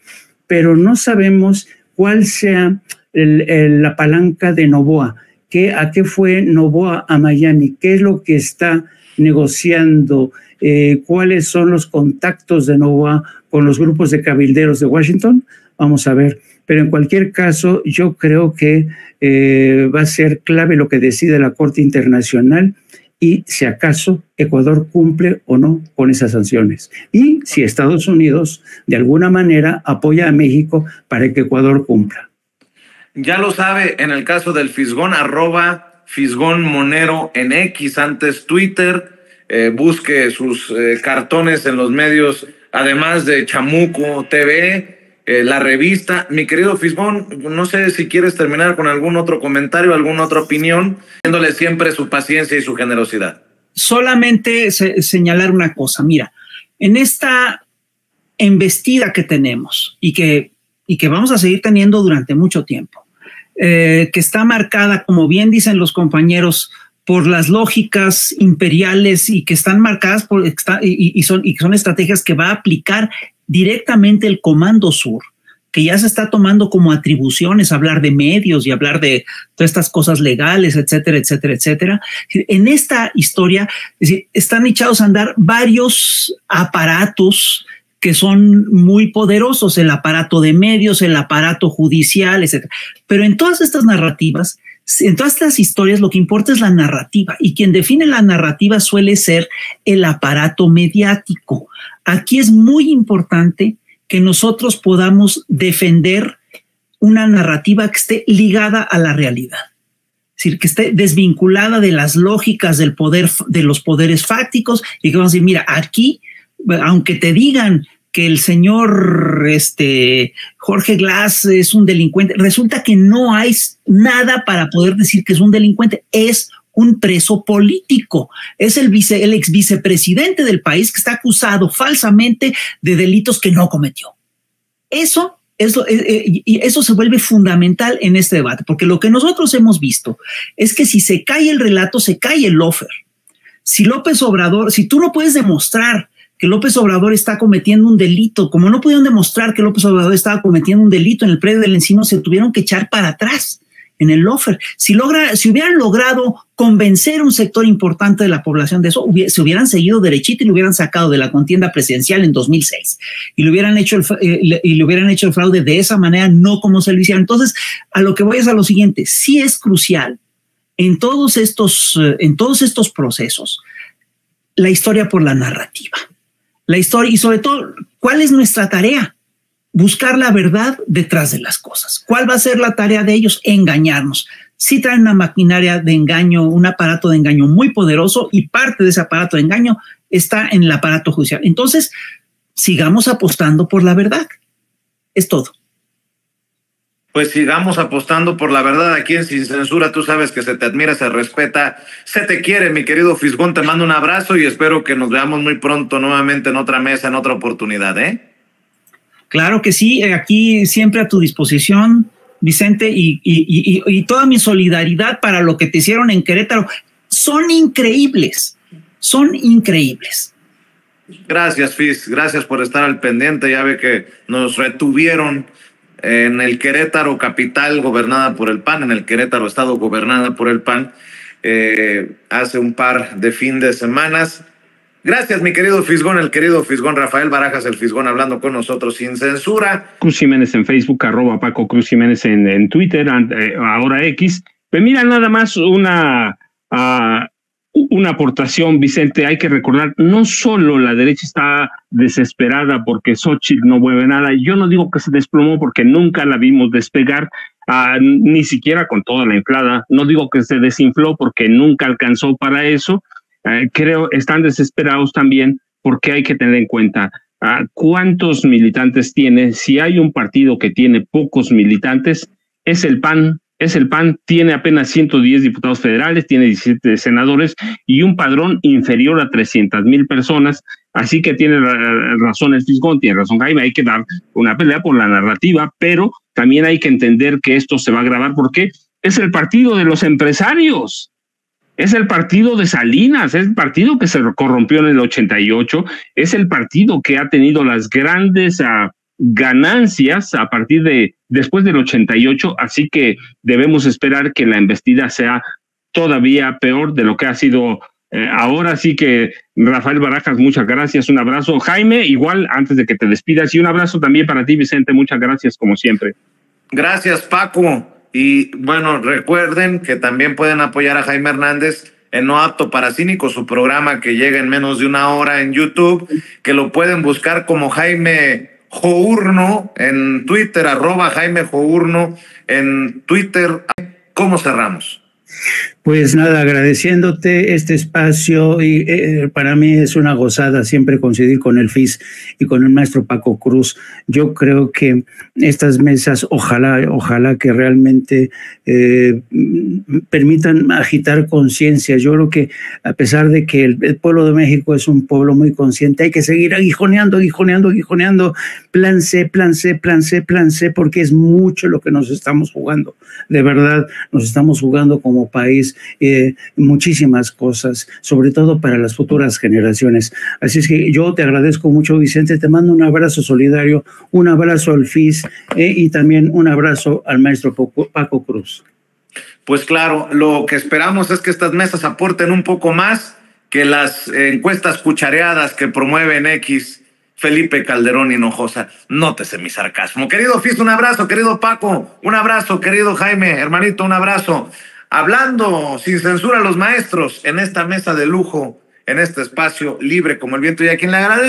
pero no sabemos cuál sea la palanca de Novoa. ¿Qué, ¿A qué fue Novoa a Miami? ¿Qué es lo que está negociando? Eh, ¿Cuáles son los contactos de Novoa con los grupos de cabilderos de Washington? Vamos a ver. Pero en cualquier caso, yo creo que eh, va a ser clave lo que decide la Corte Internacional y si acaso Ecuador cumple o no con esas sanciones. Y si Estados Unidos de alguna manera apoya a México para que Ecuador cumpla. Ya lo sabe, en el caso del Fisgón, arroba Fisgón Monero en X, antes Twitter, eh, busque sus eh, cartones en los medios, además de Chamuco TV, eh, la revista. Mi querido Fisgón, no sé si quieres terminar con algún otro comentario, alguna otra opinión, dándole siempre su paciencia y su generosidad. Solamente señalar una cosa, mira, en esta embestida que tenemos y que y que vamos a seguir teniendo durante mucho tiempo, eh, que está marcada, como bien dicen los compañeros, por las lógicas imperiales y que están marcadas por y, son, y son estrategias que va a aplicar directamente el Comando Sur que ya se está tomando como atribuciones hablar de medios y hablar de todas estas cosas legales, etcétera, etcétera, etcétera. En esta historia, están echados a andar varios aparatos que son muy poderosos, el aparato de medios, el aparato judicial, etc. Pero en todas estas narrativas, en todas estas historias, lo que importa es la narrativa y quien define la narrativa suele ser el aparato mediático. Aquí es muy importante que nosotros podamos defender una narrativa que esté ligada a la realidad. Es decir, que esté desvinculada de las lógicas del poder, de los poderes fácticos y que vamos a decir, mira, aquí aunque te digan que el señor este, Jorge Glass es un delincuente, resulta que no hay nada para poder decir que es un delincuente, es un preso político. Es el, ex vicepresidente del país que está acusado falsamente de delitos que no cometió. Eso eso, eh, eh, eso se vuelve fundamental en este debate, porque lo que nosotros hemos visto es que si se cae el relato, se cae el offer. Si López Obrador, si tú no puedes demostrar que López Obrador está cometiendo un delito. Como no pudieron demostrar que López Obrador estaba cometiendo un delito en el predio del encino, se tuvieron que echar para atrás en el lofer. Si, logra, si hubieran logrado convencer un sector importante de la población de eso, se hubieran seguido derechito y lo hubieran sacado de la contienda presidencial en 2006 y le hubieran hecho el, eh, y hubieran hecho el fraude de esa manera, no como se lo hicieron. Entonces, a lo que voy es a lo siguiente, sí es crucial en todos estos, eh, en todos estos procesos la historia por la narrativa la historia y sobre todo, ¿cuál es nuestra tarea? Buscar la verdad detrás de las cosas. ¿Cuál va a ser la tarea de ellos? Engañarnos. Si traen una maquinaria de engaño, un aparato de engaño muy poderoso y parte de ese aparato de engaño está en el aparato judicial. Entonces, sigamos apostando por la verdad. Es todo. Pues sigamos apostando por la verdad aquí en Sin Censura. Tú sabes que se te admira, se respeta, se te quiere, mi querido Fisgón. Te mando un abrazo y espero que nos veamos muy pronto nuevamente en otra mesa, en otra oportunidad, ¿eh? Claro que sí, eh, aquí siempre a tu disposición, Vicente, y, y, y, y toda mi solidaridad para lo que te hicieron en Querétaro. Son increíbles, son increíbles. Gracias, Fis, gracias por estar al pendiente. Ya ve que nos retuvieron en el Querétaro capital gobernada por el PAN, en el Querétaro estado gobernada por el PAN, eh, hace un par de fin de semanas. Gracias, mi querido Fisgón, el querido Fisgón Rafael Barajas, el Fisgón hablando con nosotros sin censura. Cruz Jiménez en Facebook, arroba Paco Cruz Jiménez en, Twitter, eh, ahora X. Pero pues mira, nada más una ah, una aportación, Vicente, hay que recordar, no solo la derecha está desesperada porque Xochitl no mueve nada, yo no digo que se desplomó porque nunca la vimos despegar, ah, ni siquiera con toda la inflada, no digo que se desinfló porque nunca alcanzó para eso, eh, creo están desesperados también porque hay que tener en cuenta ah, cuántos militantes tiene, si hay un partido que tiene pocos militantes, es el PAN, es el PAN, tiene apenas 110 diputados federales, tiene 17 senadores y un padrón inferior a 300 mil personas. Así que tiene razón el Fiscón, tiene razón Jaime, hay que dar una pelea por la narrativa, pero también hay que entender que esto se va a grabar porque es el partido de los empresarios. Es el partido de Salinas, es el partido que se corrompió en el 88, es el partido que ha tenido las grandes ah, ganancias a partir de después del 88, así que debemos esperar que la embestida sea todavía peor de lo que ha sido eh, ahora. Así que Rafael Barajas, muchas gracias, un abrazo. Jaime, igual antes de que te despidas, y un abrazo también para ti, Vicente, muchas gracias como siempre. Gracias, Paco. Y bueno, recuerden que también pueden apoyar a Jaime Hernández en No Apto para cínico su programa que llega en menos de una hora en YouTube, que lo pueden buscar como Jaime Journo en Twitter, arroba Jaime Journo en Twitter. ¿Cómo cerramos? Pues nada, agradeciéndote este espacio y eh, para mí es una gozada siempre coincidir con el FIS y con el maestro Paco Cruz. Yo creo que estas mesas, ojalá, ojalá que realmente eh, permitan agitar conciencia. Yo creo que a pesar de que el, pueblo de México es un pueblo muy consciente, hay que seguir aguijoneando, aguijoneando, aguijoneando, plan C, plan C, plan C, plan C, porque es mucho lo que nos estamos jugando. De verdad, nos estamos jugando como país eh, muchísimas cosas, sobre todo para las futuras generaciones. Así es que yo te agradezco mucho, Vicente, te mando un abrazo solidario, un abrazo al FIS eh, y también un abrazo al maestro Paco Cruz. Pues claro, lo que esperamos es que estas mesas aporten un poco más que las encuestas cuchareadas que promueven X. Felipe Calderón Hinojosa. Nótese mi sarcasmo. Querido Fis, un abrazo. Querido Paco, un abrazo. Querido Jaime, hermanito, un abrazo hablando sin censura a los maestros en esta mesa de lujo, en este espacio libre como el viento. Y a quien le agradezco.